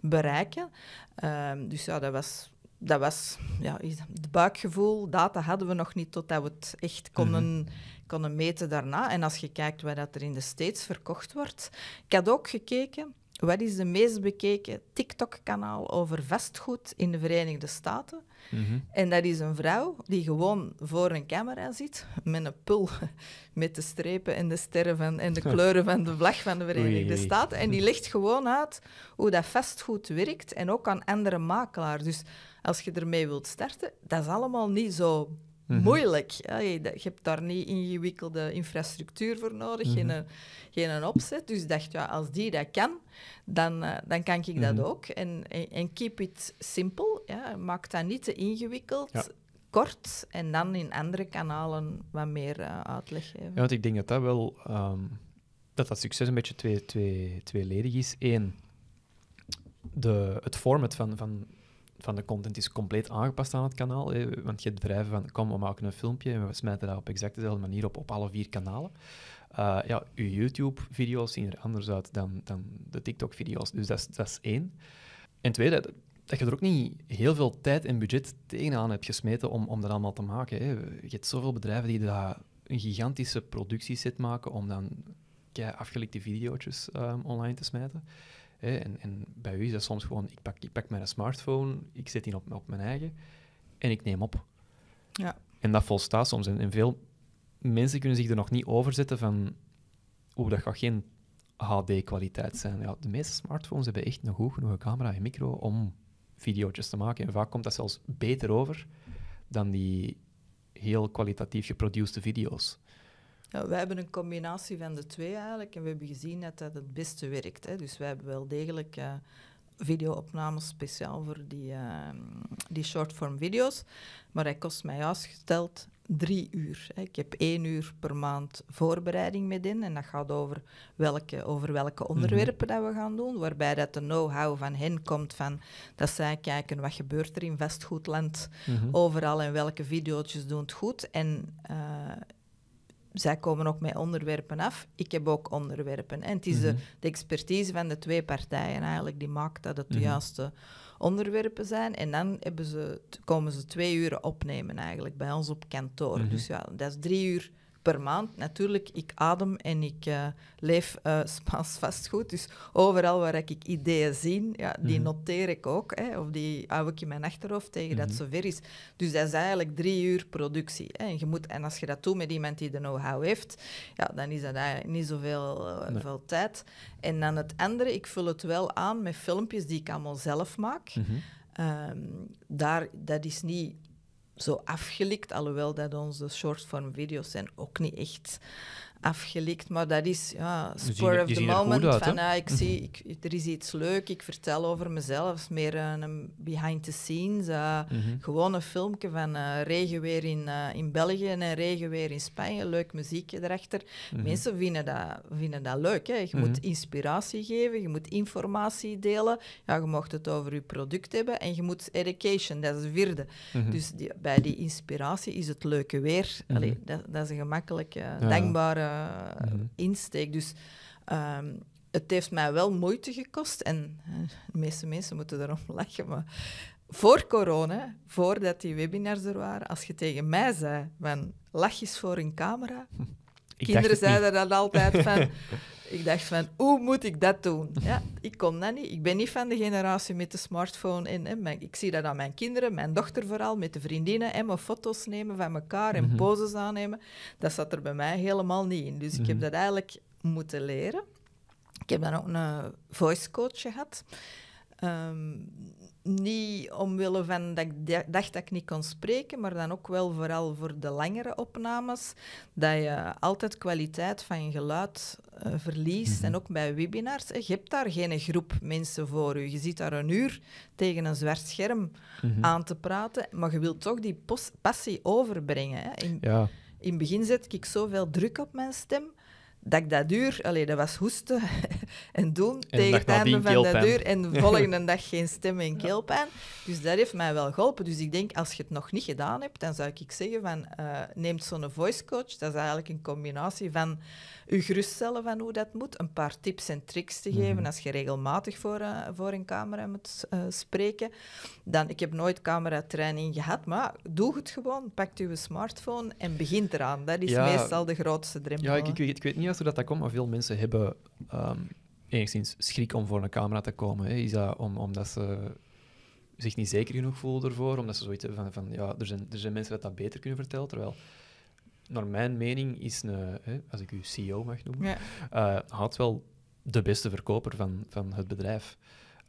bereiken. Ehm, dus ja, dat was dat was ja, het buikgevoel, data hadden we nog niet totdat we het echt mhm. konden, konden meten daarna. En als je kijkt wat dat er in de States verkocht wordt. Ik had ook gekeken, wat is de meest bekeken TikTok-kanaal over vastgoed in de Verenigde Staten? Mhm. En dat is een vrouw die gewoon voor een camera zit met een pul met de strepen en de sterren van, en de kleuren van de vlag van de Verenigde Staten. En die legt gewoon uit hoe dat vastgoed werkt en ook aan andere makelaars. Dus als je ermee wilt starten, dat is allemaal niet zo Mhm. Moeilijk. Ja, je, hebt daar niet ingewikkelde infrastructuur voor nodig, geen, mhm. eh, geen opzet. Dus dacht, ja, als die dat kan, dan, eh, dan kan ik dat mhm. ook. En, en, keep it simple. Ja. Maak dat niet te ingewikkeld. kort en dan in andere kanalen wat meer eh, uitleg geven. Ja, want ik denk dat dat wel ehm, dat dat succes een beetje twee, twee, tweeledig is. Eén, de, het format van, van van de content is compleet aangepast aan het kanaal. Hè? Want je hebt bedrijven van, kom, we maken een filmpje en we smijten dat op exact dezelfde manier op, op alle vier kanalen. Eh, ja, je YouTube-video's zien er anders uit dan, dan de TikTok-video's. Dus dat is, dat is één. En tweede, dat, je er ook niet heel veel tijd en budget tegenaan hebt gesmeten om, om dat allemaal te maken. Hè. Je hebt zoveel bedrijven die daar een gigantische productieset maken om dan kei afgelikte video's ehm, online te smijten en, en, bij u is dat soms gewoon, ik pak, ik pak mijn smartphone, ik zet die op, op mijn eigen en ik neem op. Ja. En dat volstaat soms. En, veel mensen kunnen zich er nog niet over zetten van, oh, dat gaat geen HD-kwaliteit zijn. Ja, de meeste smartphones hebben echt een goed genoeg camera en micro om video's te maken. En vaak komt dat zelfs beter over dan die heel kwalitatief geproduceerde video's. Ja, nou, we hebben een combinatie van de twee eigenlijk en we hebben gezien dat dat het beste werkt. Hè. Dus we hebben wel degelijk uh, videoopnames speciaal voor die, uh, die shortform video's. Maar hij kost mij juist drie uur. Ik heb één uur per maand voorbereiding met in. En dat gaat over welke, over welke mhm. onderwerpen dat we gaan doen. Waarbij dat de know-how van hen komt van dat zij kijken wat gebeurt er in vastgoedland mm overal en welke video's doen het goed. En eh, zij komen ook met onderwerpen af. Ik heb ook onderwerpen. En het is de, mhm. de, expertise van de twee partijen eigenlijk die maakt dat het de mhm. juiste onderwerpen zijn. En dan hebben ze, komen ze twee uur opnemen eigenlijk bij ons op kantoor. Mhm. Dus ja, dat is drie uur per maand. Natuurlijk, ik adem en ik uh, leef uh, eh, Spaans vastgoed. Dus overal waar ik ideeën zie, ja, die mhm. noteer ik ook. Hè, of die hou ik in mijn achterhoofd tegen dat mhm. zover is. Dus dat is eigenlijk drie uur productie. Hè. En, je moet, en als je dat doet met iemand die de know-how heeft, ja, dan is dat eigenlijk niet zoveel eh, veel tijd. En dan het andere, ik vul het wel aan met filmpjes die ik allemaal zelf maak. Mhm. Ehm, daar, dat is niet zo afgelikt, alhoewel dat onze shortform video's zijn ook niet echt afgelikt. Maar dat is ja, spur of the moment. van, ah, ik mhm. zie, ik, er is iets leuk, ik vertel over mezelf. Meer een, behind the scenes. Uh, mm Gewoon een filmpje van eh, regenweer in, eh, in België en regenweer in Spanje. Leuk muziekje erachter. Mhm. Mensen vinden dat, vinden dat leuk. Hè? Je moet mhm. inspiratie geven, je moet informatie delen. Ja, je mocht het over je product hebben. En je moet education, dat is de vierde. Dus die, bij die inspiratie is het leuke weer. dat, dat, is een gemakkelijke, denkbare. Eh, mhm. insteek. Dus ehm, het heeft mij wel moeite gekost. En eh, de meeste mensen moeten daarom lachen, maar voor corona, voordat die webinars er waren, als je tegen mij zei van lach eens voor een camera. Kinderen zeiden dat altijd van Ik dacht van, hoe moet ik dat doen? Ja, ik kon dat niet. Ik ben niet van de generatie met de smartphone. in hè ik zie dat aan mijn kinderen, mijn dochter vooral, met de vriendinnen. En mijn foto's nemen van elkaar en mhm. poses aannemen. Dat zat er bij mij helemaal niet in. Dus ik heb mhm. dat eigenlijk moeten leren. Ik heb dan ook een voice coach gehad. Ehm, niet omwille van dat ik dacht dat ik niet kon spreken, maar dan ook wel vooral voor de langere opnames, dat je altijd kwaliteit van geluid eh, verliest. Mhm. En ook bij webinars, je hebt daar geen groep mensen voor je. Je zit daar een uur tegen een zwart scherm mhm. aan te praten, maar je wilt toch die passie overbrengen. In, in het begin zet ik zoveel druk op mijn stem dat ik dat duur, dat was hoesten en doen tegen het einde van dat duur en de volgende dag geen stem en keelpijn. Dus dat heeft mij wel geholpen. Dus ik denk, als je het nog niet gedaan hebt, dan zou ik zeggen van, uh, eh, neem zo'n voice coach. Dat is eigenlijk een combinatie van u geruststellen van hoe dat moet, een paar tips en tricks te geven. Mhm. Als je regelmatig voor, eh, voor een camera moet eh, spreken, dan, ik heb nooit cameratraining gehad, maar doe het gewoon. Pak uw smartphone en begin eraan. Dat is meestal de grootste drempel. Ja, ik, ik, weet, niet of dat, dat komt, maar veel mensen hebben um, enigszins schrik om voor een camera te komen. Is dat omdat ze zich niet zeker genoeg voelen ervoor, omdat ze zoiets hebben van, van ja, er zijn, er zijn mensen die dat beter kunnen vertellen, terwijl naar mijn mening, is een, hè, als ik u CEO mag noemen, ja. Eh, had wel de beste verkoper van, van het bedrijf.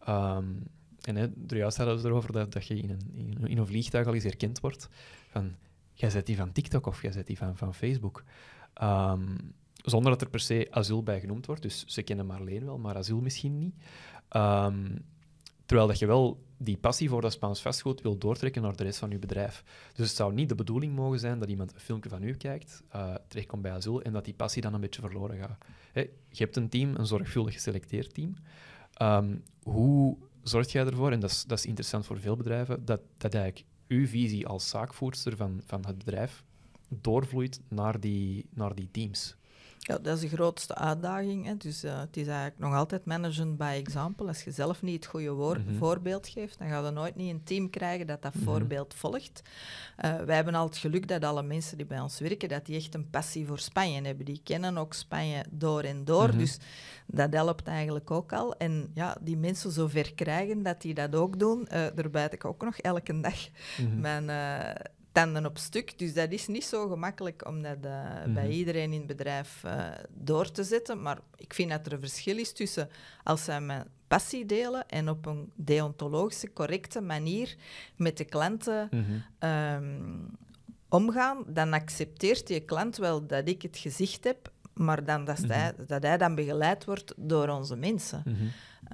Um, en hè, juist hadden we het erover dat, dat je in een, in een vliegtuig al eens herkend wordt van jij zet die van TikTok of jij zet die van, van Facebook. Ehm, zonder dat er per se asiel bij genoemd wordt. Dus ze kennen Marleen wel, maar asiel misschien niet. Um, Terwijl dat je wel die passie voor dat Spaans vastgoed wil doortrekken naar de rest van je bedrijf. Dus het zou niet de bedoeling mogen zijn dat iemand een filmpje van u kijkt, eh, terechtkomt bij Azul en dat die passie dan een beetje verloren gaat. je hebt een team, een zorgvuldig geselecteerd team. Ehm, hoe zorg jij ervoor, en dat is, dat is interessant voor veel bedrijven, dat, dat eigenlijk uw visie als zaakvoerster van, van het bedrijf doorvloeit naar die, naar die teams? Ja, dat is de grootste uitdaging. Hè. Dus eh, het is eigenlijk nog altijd managen by example. Als je zelf niet het goede mhm. voorbeeld geeft, dan gaan we nooit niet een team krijgen dat dat mhm. voorbeeld volgt. Eh, wij hebben al het geluk dat alle mensen die bij ons werken, dat die echt een passie voor Spanje hebben. Die kennen ook Spanje door en door. Mhm. Dus dat helpt eigenlijk ook al. En ja, die mensen zover krijgen dat die dat ook doen. Uh, daar ik ook nog elke dag. Mijn tanden op stuk. Dus dat is niet zo gemakkelijk om dat eh, bij mhm. iedereen in het bedrijf eh, door te zetten. Maar ik vind dat er een verschil is tussen als zij mijn passie delen en op een deontologische, correcte manier met de klanten mhm. ehm, omgaan, dan accepteert je klant wel dat ik het gezicht heb, maar dan dat, hij, mhm. dat hij dan begeleid wordt door onze mensen.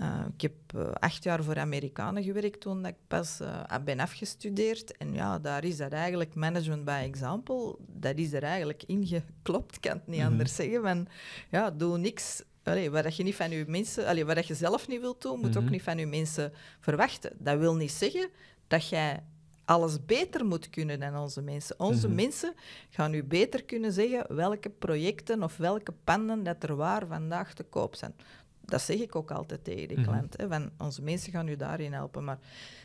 Eh, ik heb eh, acht jaar voor Amerikanen gewerkt toen ik pas eh, ah, ben afgestudeerd. En ja, daar is dat eigenlijk management by example. Dat is er eigenlijk ingeklopt, ik kan het niet mhm. anders zeggen. Van, ja, doe niks wat je niet van je mensen, wat je zelf niet wilt doen, moet ook mhm. niet van je mensen verwachten. Dat wil niet zeggen dat jij alles beter moet kunnen dan onze mensen. Onze mhm. mensen gaan u beter kunnen zeggen welke projecten of welke panden dat er waar vandaag te koop zijn dat zeg ik ook altijd tegen die mhm. klant. hè, van, onze mensen gaan u daarin helpen. Maar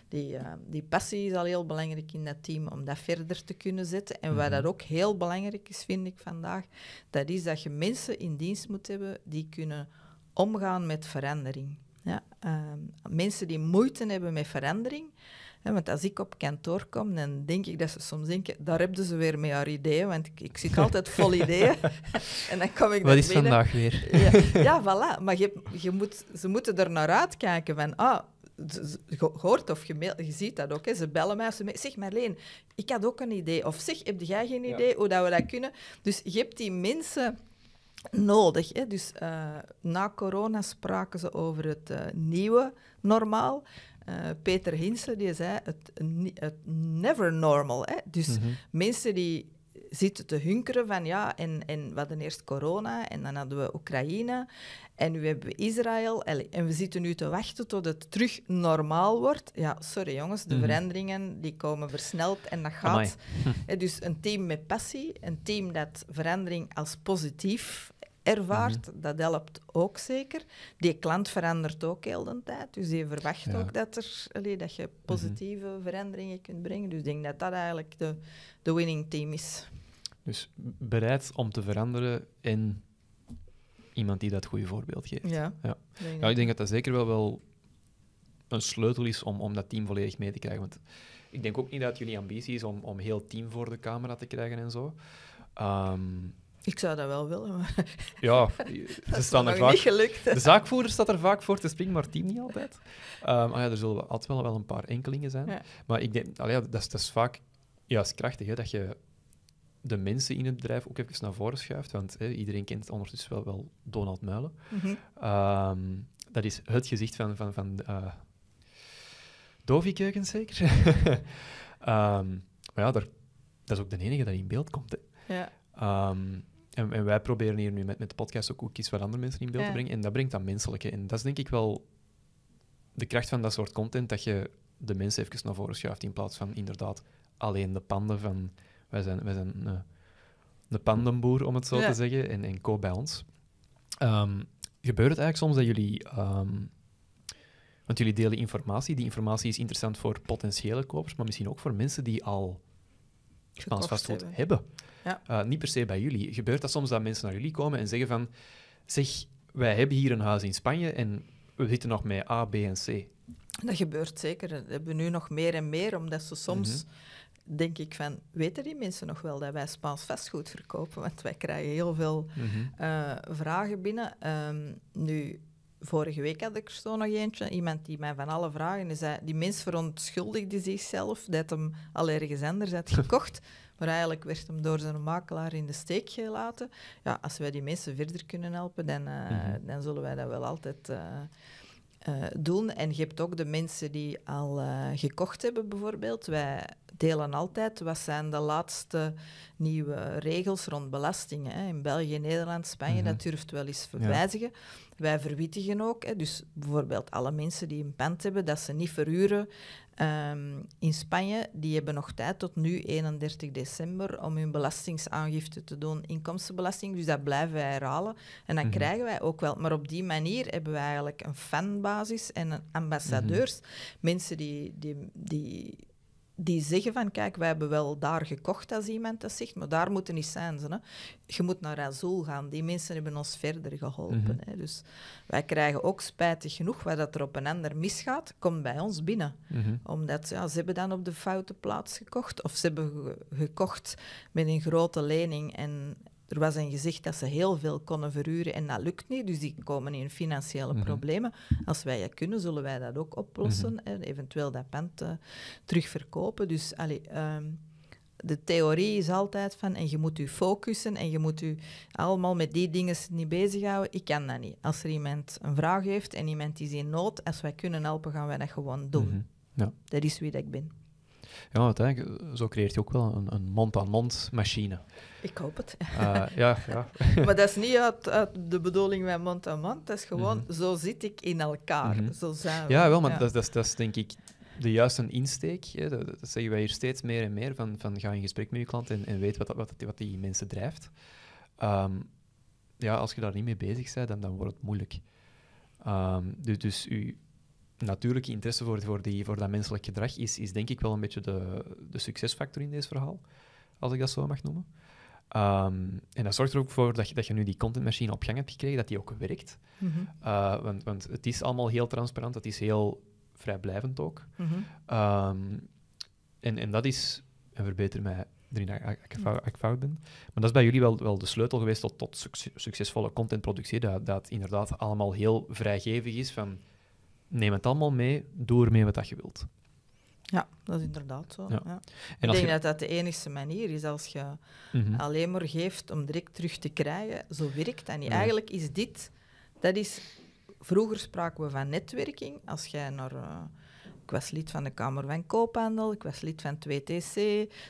die, eh, die passie is al heel belangrijk in dat team om dat verder te kunnen zetten. En waar wat mhm. dat ook heel belangrijk is, vind ik vandaag, dat is dat je mensen in dienst moet hebben die kunnen omgaan met verandering. Ja? Ehm, mensen die moeite hebben met verandering, want als ik op kantoor kom, dan denk ik dat ze soms denken, daar hebben ze weer met haar ideeën, want ik, ik zit altijd vol ideeën. en dan kom ik Wat is vandaag weer? ja, voilà. Maar je, je moet, ze moeten er naar uitkijken van, ah, hoort of je ziet dat ook. Hè. Ze bellen mij als ze me zeg Marleen, ik had ook een idee. Of zeg, heb jij geen idee hoe dat we dat kunnen? Dus je hebt die mensen nodig. Dus eh, na corona spraken ze over het eh, nieuwe normaal. Eh, Peter Hinsen die zei het, het never normal. Hè? Dus mhm. mensen die zitten te hunkeren van ja, en, en we hadden eerst corona en dan hadden we Oekraïne en nu hebben we Israël en we zitten nu te wachten tot het terug normaal wordt. Ja, sorry jongens, de mhm. veranderingen die komen versneld en dat gaat. Dus een team met passie, een team dat verandering als positief ervaart. Mhm. Dat helpt ook zeker. Die klant verandert ook heel de tijd. Dus je verwacht ook dat, er, dat je mhm. positieve veranderingen kunt brengen. Dus ik denk dat dat eigenlijk de, de winning team is. Dus bereid om te veranderen en iemand die dat goede voorbeeld geeft. Ja, ja. ik denk dat dat zeker wel, wel een sleutel is om, om dat team volledig mee te krijgen. Want ik denk ook niet dat jullie ambitie is om, om heel team voor de camera te krijgen en zo. Ehm, ik zou dat wel willen, maar... Ja, ze staan er vaak... niet gelukt. De zaakvoerder staat er vaak voor te springen, maar het team niet altijd. Um, ja, er zullen altijd wel, wel een paar enkelingen zijn. Maar ik denk, allee, dat, is, dat is vaak juist krachtig, hè, dat je de mensen in het bedrijf ook even naar voren schuift. Want hè, iedereen kent ondertussen wel, wel Donald Muilen. Mhm. Ehm, dat is het gezicht van, van, van eh, dovi zeker? Ehm, maar ja, daar, dat is ook de enige die in beeld komt. Hè. Ja. En, wij proberen hier nu met, met de podcast ook, ook iets wat andere mensen in beeld te brengen. En dat brengt dat menselijke. En dat is denk ik wel de kracht van dat soort content, dat je de mensen even naar voren schuift in plaats van inderdaad alleen de panden van... Wij zijn, wij zijn een, eh, een pandenboer, om het zo te zeggen, en, en koop bij ons. Ehm, gebeurt het eigenlijk soms dat jullie... Ehm, want jullie delen informatie. Die informatie is interessant voor potentiële kopers, maar misschien ook voor mensen die al Spaans vastgoed hebben. Ja. Eh, niet per se bij jullie. Gebeurt dat soms dat mensen naar jullie komen en zeggen van... Zeg, wij hebben hier een huis in Spanje en we zitten nog met A, B en C. Dat gebeurt zeker. Dat hebben we nu nog meer en meer, omdat ze soms... Mm Denk ik van, weten die mensen nog wel dat wij Spaans vastgoed verkopen? Want wij krijgen heel veel mhm. eh, vragen binnen. Ehm, nu, vorige week had ik er zo nog eentje. Iemand die mij van alle vragen zei: die mens verontschuldigde zichzelf dat hem al ergens anders had gekocht. Maar eigenlijk werd hem door zijn makelaar in de steek gelaten. Ja, als wij die mensen verder kunnen helpen, dan, eh, mhm. dan zullen wij dat wel altijd eh, eh, doen. En je hebt ook de mensen die al gekocht hebben, bijvoorbeeld. Wij delen altijd wat zijn de laatste nieuwe regels rond belastingen Hè. In België, Nederland, Spanje, mhm. dat durft wel eens verwijzigen. Ja. Wij verwittigen ook. Hè. Dus bijvoorbeeld alle mensen die een pand hebben, dat ze niet verhuren ehm, in Spanje, die hebben nog tijd tot nu 31 december om hun belastingsaangifte te doen, inkomstenbelasting. Dus dat blijven wij herhalen. En dan mhm. krijgen wij ook wel. Maar op die manier hebben wij eigenlijk een fanbasis en een ambassadeurs. Mhm. Mensen die, die, die die zeggen van kijk, wij hebben wel daar gekocht als iemand dat zegt, maar daar moeten niet zijn ze. Hè. Je moet naar Azul gaan. Die mensen hebben ons verder geholpen. Mhm. hè. Dus wij krijgen ook spijtig genoeg wat dat er op een ander misgaat, komt bij ons binnen. Mhm. Omdat ja, ze hebben dan op de foute plaats gekocht. Of ze hebben gekocht met een grote lening en, er was een gezicht dat ze heel veel konden verhuren en dat lukt niet, dus die komen in financiële mhm. problemen. Als wij dat kunnen, zullen wij dat ook oplossen en mhm. eventueel dat pand eh, terugverkopen. Dus allee, ehm, de theorie is altijd van en je moet je focussen en je moet je allemaal met die dingen niet bezighouden. Ik kan dat niet. Als er iemand een vraag heeft en iemand is in nood, als wij kunnen helpen, gaan wij dat gewoon doen. Mhm. ja. Dat is wie dat ik ben ja, uiteindelijk, eh, zo creëert je ook wel een, een mond-aan-mond machine. Ik hoop het. Eh, ja, ja. maar dat is niet uit, de bedoeling van mond-aan-mond. Dat is gewoon, mhm. zo zit ik in elkaar. Mhm. Zo zijn Ja, wel, maar Dat, dat, dat, is denk ik de juiste insteek. Hè. Dat, dat, zeggen wij hier steeds meer en meer, van, van ga in gesprek met je klant en, en weet wat, wat, wat, die mensen drijft. Ehm, ja, als je daar niet mee bezig bent, dan, dan wordt het moeilijk. Ehm, dus, dus u, natuurlijke interesse voor, voor, die, voor dat menselijk gedrag is, is denk ik wel een beetje de, de succesfactor in deze verhaal, als ik dat zo mag noemen. Ehm, en dat zorgt er ook voor dat je, dat je nu die contentmachine op gang hebt gekregen, dat die ook werkt. Mhm. Eh, want, want het is allemaal heel transparant, het is heel vrijblijvend ook. Mhm. Ehm, en, en dat is, en verbeter mij erin dat ik fout ben, maar dat is bij jullie wel, wel de sleutel geweest tot, tot succesvolle contentproductie, dat, dat inderdaad allemaal heel vrijgevig is van neem het allemaal mee, doe ermee wat je wilt. Ja, dat is inderdaad zo. Ja. ik denk dat dat de enige manier is. Als je mhm. alleen maar geeft om direct terug te krijgen, zo werkt dat niet. Eigenlijk is dit, dat is, vroeger spraken we van netwerking. Als jij naar eh, ik was lid van de Kamer van Koophandel, ik was lid van 2TC,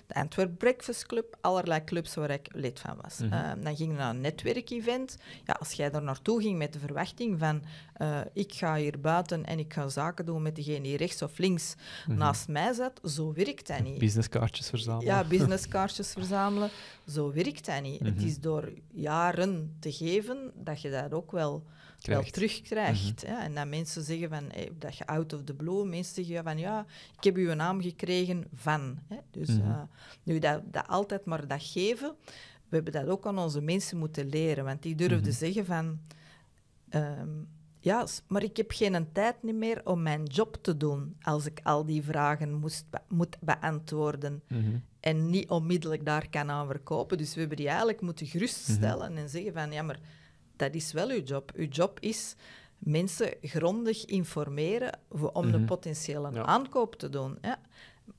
de Antwerp Breakfast Club, allerlei clubs waar ik lid van was. Mhm. Ehm, dan ging naar een netwerkevent. Ja, als jij daar naartoe ging met de verwachting van eh, ik ga hier buiten en ik ga zaken doen met degene die rechts of links mhm. naast mij zat, zo werkt dat niet. Businesskaartjes verzamelen. Ja, businesskaartjes verzamelen, zo werkt dat niet. Het mhm. is door jaren te geven dat je dat ook wel wel terugkrijgt. ja, mhm. en dat mensen zeggen van, dat je out of the blue, mensen zeggen van ja, ik heb uw naam gekregen van. Hè. Dus mhm. eh, nu dat, dat altijd maar dat geven, we hebben dat ook aan onze mensen moeten leren, want die durfden mhm. zeggen van ehm, ja, maar ik heb geen tijd niet meer om mijn job te doen als ik al die vragen moest moet beantwoorden. En niet onmiddellijk daar kan aan verkopen. Dus we hebben die eigenlijk moeten geruststellen en zeggen van ja, maar dat is wel uw job. Uw job is mensen grondig informeren om mm een mhm. potentiële aankoop te doen. Ja.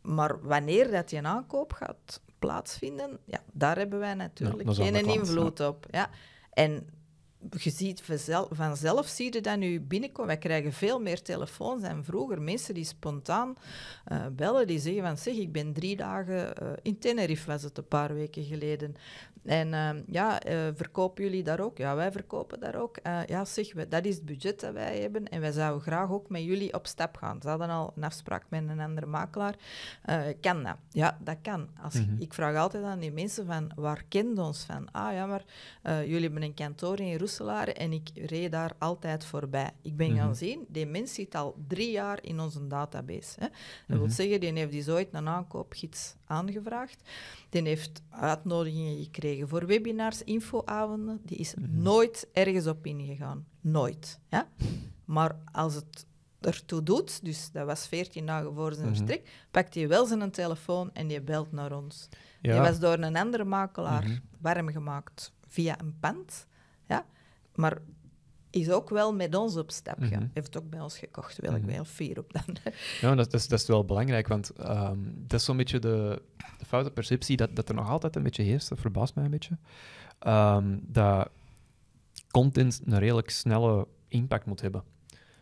Maar wanneer dat je aankoop gaat plaatsvinden, ja, daar hebben wij natuurlijk geen invloed op. Ja. En je ziet vanzelf, vanzelf zie je dat nu binnenkomen. Wij krijgen veel meer telefoons En vroeger. Mensen die spontaan eh, bellen, die zeggen van zeg, ik ben drie dagen eh, in Tenerife, was het een paar weken geleden. En ehm, ja, eh, verkopen jullie daar ook? Ja, wij verkopen daar ook. Eh, ja, zeg, dat is het budget dat wij hebben en wij zouden graag ook met jullie op stap gaan. Ze hadden al een afspraak met een andere makelaar. Eh, kan dat? Ja, dat kan. Als, mhm. Ik vraag altijd aan die mensen van, waar kent ons van? Ah ja, maar jullie hebben een kantoor in Roeselaar en ik reed daar altijd voorbij. Ik ben mhm. gaan zien, die mens zit al drie jaar in onze database. Hè? Dat wil mhm. zeggen, die heeft dus ooit een aankoopgids aangevraagd. Die heeft uitnodigingen gekregen voor webinars, infoavonden. Die is mhm. nooit ergens op ingegaan. Nooit. Ja? Maar als het ertoe doet, dus dat was 14 dagen voor zijn mm pakt hij wel zijn telefoon en je belt naar ons. Die was door een andere makelaar mhm. warm gemaakt via een pand. Ja? Maar is ook wel met ons op stap gegaan. Mhm. Heeft ook bij ons gekocht, wil ik wel mhm. fier op dan. ja, dat is, dat is wel belangrijk, want ehm, dat is zo'n beetje de, de, foute perceptie dat, dat er nog altijd een beetje heerst. Dat verbaast mij een beetje. Ehm, dat content een redelijk snelle impact moet hebben.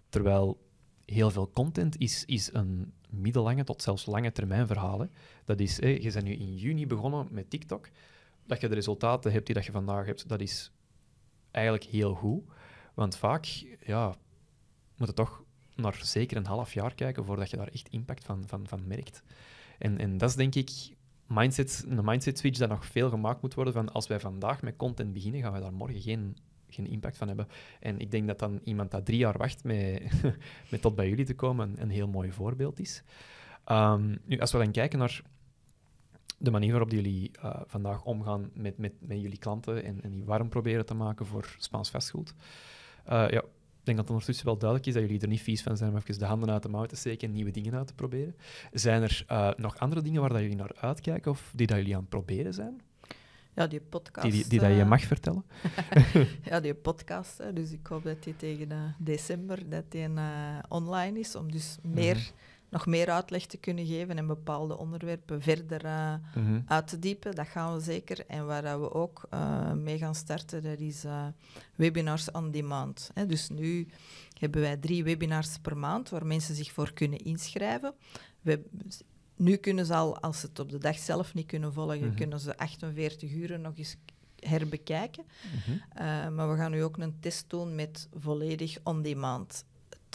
Terwijl heel veel content is, is een middellange tot zelfs lange termijn verhaal. Dat is, je bent nu in juni begonnen met TikTok. Dat je de resultaten hebt die dat je vandaag hebt, dat is eigenlijk heel goed. Want vaak ja, moet je toch naar zeker een half jaar kijken voordat je daar echt impact van, van, van merkt. En, en dat is denk ik een mindset switch dat nog veel gemaakt moet worden van als wij vandaag met content beginnen, gaan we daar morgen geen, geen impact van hebben. En ik denk dat dan iemand dat drie jaar wacht met, met tot bij jullie te komen een, een heel mooi voorbeeld is. Ehm, nu, als we dan kijken naar de manier waarop jullie eh, vandaag omgaan met, met, met jullie klanten en, en die warm proberen te maken voor Spaans vastgoed. Eh, ja, ik denk dat het ondertussen wel duidelijk is dat jullie er niet vies van zijn om even de handen uit de mouw te steken en nieuwe dingen uit te proberen. Zijn er eh, nog andere dingen waar dat jullie naar uitkijken of die dat jullie aan het proberen zijn? Ja, die podcast. Die, dat je eh, mag vertellen. ja, die podcast. Dus ik hoop dat die tegen december dat die, online is, om dus meer mhm nog meer uitleg te kunnen geven en bepaalde onderwerpen verder eh, mhm. uit te diepen. Dat gaan we zeker. En waar we ook eh, mee gaan starten, dat is eh, webinars on demand. Hè. Dus nu hebben wij drie webinars per maand waar mensen zich voor kunnen inschrijven. We, nu kunnen ze al, als ze het op de dag zelf niet kunnen volgen, mhm. kunnen ze 48 uur nog eens herbekijken. Mhm. maar we gaan nu ook een test doen met volledig on-demand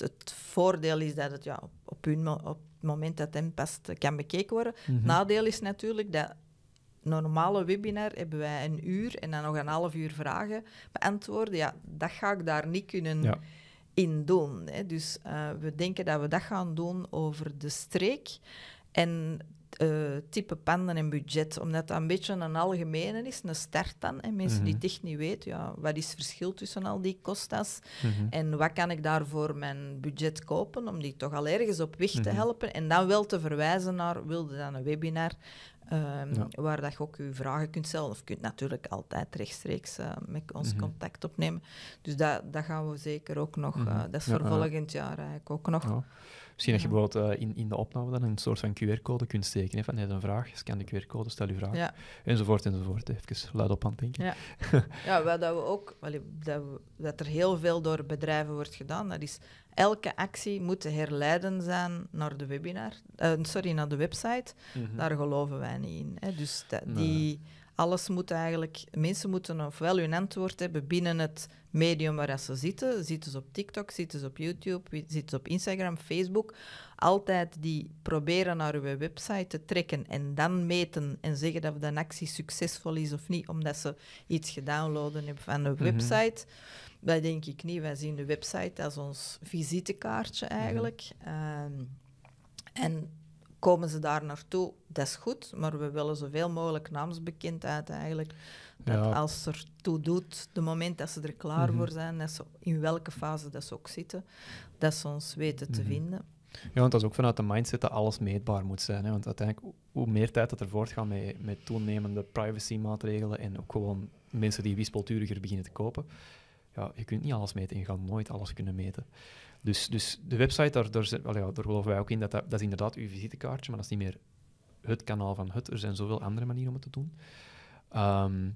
het voordeel is dat het ja, op, op het moment dat hem past kan bekeken worden. Mm Nadeel is natuurlijk dat normale webinar hebben wij een uur en dan nog een half uur vragen beantwoorden. Ja, dat ga ik daar niet kunnen in doen. Hè. Dus eh, we denken dat we dat gaan doen over de streek. En uh, type panden en budget, omdat dat een beetje een algemene is, een start dan. En mensen die mhm. echt niet weten, ja, wat is het verschil tussen al die kostas mhm. en wat kan ik daarvoor mijn budget kopen om die toch al ergens op weg te mhm. helpen en dan wel te verwijzen naar, wilde dan een webinar, Um, Waar dat je ook je vragen kunt stellen. Of kunt natuurlijk altijd rechtstreeks eh, met ons contact opnemen. Dus dat, dat gaan we zeker ook nog. Eh, dat is voor volgend jaar eigenlijk ook nog. Misschien dat je bijvoorbeeld eh, in, in de opname dan een soort van QR-code kunt steken. van, je een vraag, scan de QR-code, stel je vraag. Enzovoort, enzovoort. Even luid op aan het denken. Ja, ja wat dat we ook... dat, we, dat er heel veel door bedrijven wordt gedaan, dat is... Elke actie moet herleiden zijn naar de webinar. Eh, sorry, naar de website. Mhm. Daar geloven wij niet in. Hè. Dus die... Alles moet eigenlijk... Mensen moeten ofwel hun antwoord hebben binnen het medium waar ze zitten. Zitten ze dus op TikTok, zitten ze dus op YouTube, zitten ze dus op Instagram, Facebook. Altijd die proberen naar uw website te trekken en dan meten en zeggen dat een actie succesvol is of niet, omdat ze iets gedownloaden hebben van de mhm. website. Mm Dat denk ik niet. Wij zien de website als ons visitekaartje eigenlijk. Ehm, en komen ze daar naartoe, dat is goed, maar we willen zoveel mogelijk naamsbekendheid eigenlijk. Dat als ze toe doet, de moment dat ze er klaar mhm. voor zijn, dat ze, in welke fase dat ze ook zitten, dat ze ons weten te mhm. vinden. Ja, want dat is ook vanuit de mindset dat alles meetbaar moet zijn. Hè? Want uiteindelijk, hoe meer tijd dat er voortgaat met, met toenemende privacymaatregelen en ook gewoon mensen die wispelturiger beginnen te kopen, ja, je kunt niet alles meten en je gaat nooit alles kunnen meten. Dus, dus de website, daar, daar, ja, daar geloven wij ook in, dat, dat, is inderdaad uw visitekaartje, maar dat is niet meer het kanaal van het. Er zijn zoveel andere manieren om het te doen. Ehm,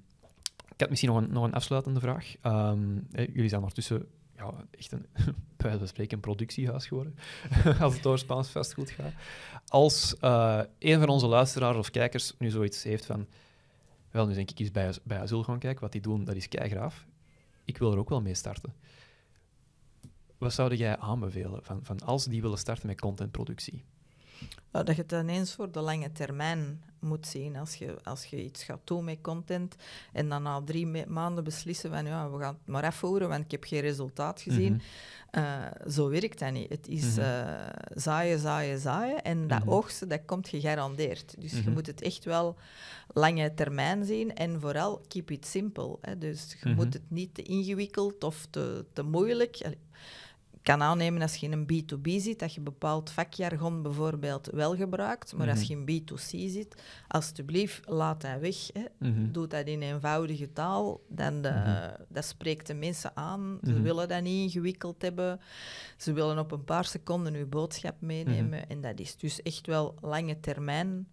ik had misschien nog een, nog een afsluitende vraag. Ehm, jullie zijn ondertussen ja, echt een, bij spreken, een productiehuis geworden, als het door Spaans vastgoed gaat. Als eh, een van onze luisteraars of kijkers nu zoiets heeft van, wel, nu denk ik eens bij, bij Azul gaan kijken, wat die doen, dat is keigraaf. Ik wil er ook wel mee starten. Wat zou jij aanbevelen van, als die willen starten met contentproductie? Nou, dat je het ineens voor de lange termijn moet zien. Als je, als je iets gaat doen met content en dan na drie maanden beslissen van ja, we gaan het maar afvoeren, want ik heb geen resultaat gezien. Mhm. Eh, zo werkt dat niet. Het is uh, zaaien, zaaien, zaaien en dat mm oogsten, dat komt gegarandeerd. Dus je mhm. moet het echt wel lange termijn zien en vooral keep it simple. Hè. Dus je moet het niet te ingewikkeld of te, te moeilijk kan aannemen als je in een B2B zit, dat je bepaald vakjargon bijvoorbeeld wel gebruikt. Maar als mhm. je in B2C zit, alstublieft, laat dat weg. Hè. Mhm. Doe dat in eenvoudige taal. Dan de, eh, mhm. Dat spreekt de mensen aan. Ze willen dat niet ingewikkeld hebben. Ze willen op een paar seconden uw boodschap meenemen. En dat is dus echt wel lange termijn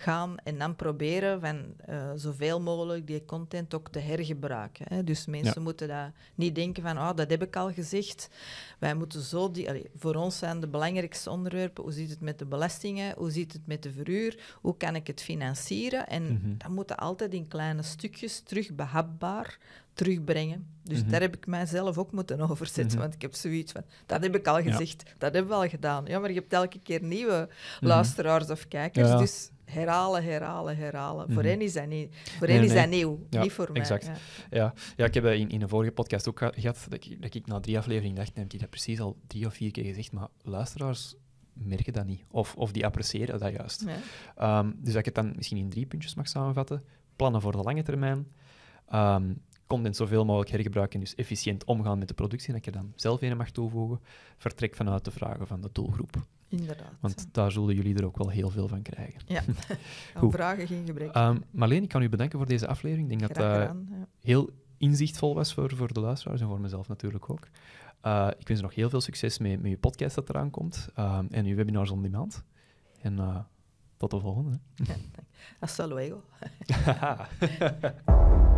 gaan en dan proberen van eh, zoveel mogelijk die content ook te hergebruiken. Hè. Dus mensen moeten dat niet denken van, oh, dat heb ik al gezegd. Wij moeten zo... Die, voor ons zijn de belangrijkste onderwerpen, hoe zit het met de belastingen, hoe zit het met de verhuur, hoe kan ik het financieren? En mhm. dat moeten altijd in kleine stukjes terug behapbaar terugbrengen. Dus mhm. daar heb ik mijzelf ook moeten overzetten, mhm. want ik heb zoiets van, dat heb ik al gezegd, dat hebben we al gedaan. Ja, maar je hebt elke keer nieuwe luisteraars of kijkers, dus herhalen, herhalen, herhalen. Voor mhm. hen is dat, niet, voor nieuw, ja, niet voor exact. mij. Ja. Ja. ik heb in, in een vorige podcast ook gehad dat ik, dat ik na drie afleveringen dacht, heb hij dat precies al drie of vier keer gezegd, maar luisteraars merken dat niet. Of, of die appreciëren dat juist. Ehm, dus dat ik het dan misschien in drie puntjes mag samenvatten. Plannen voor de lange termijn. Um, content zoveel mogelijk hergebruiken, dus efficiënt omgaan met de productie, dat ik er dan zelf een mag toevoegen. Vertrek vanuit de vragen van de doelgroep. Inderdaad. Want daar zullen jullie er ook wel heel veel van krijgen. Ja, vragen geen gebrek. Um, Marleen, ik kan u bedanken voor deze aflevering. Ik denk dat dat eh, heel inzichtvol was voor, voor de luisteraars en voor mezelf natuurlijk ook. Eh, ik wens nog heel veel succes met, met je podcast dat eraan komt ehm, en uw webinars on demand. En eh, tot de volgende. Hasta luego.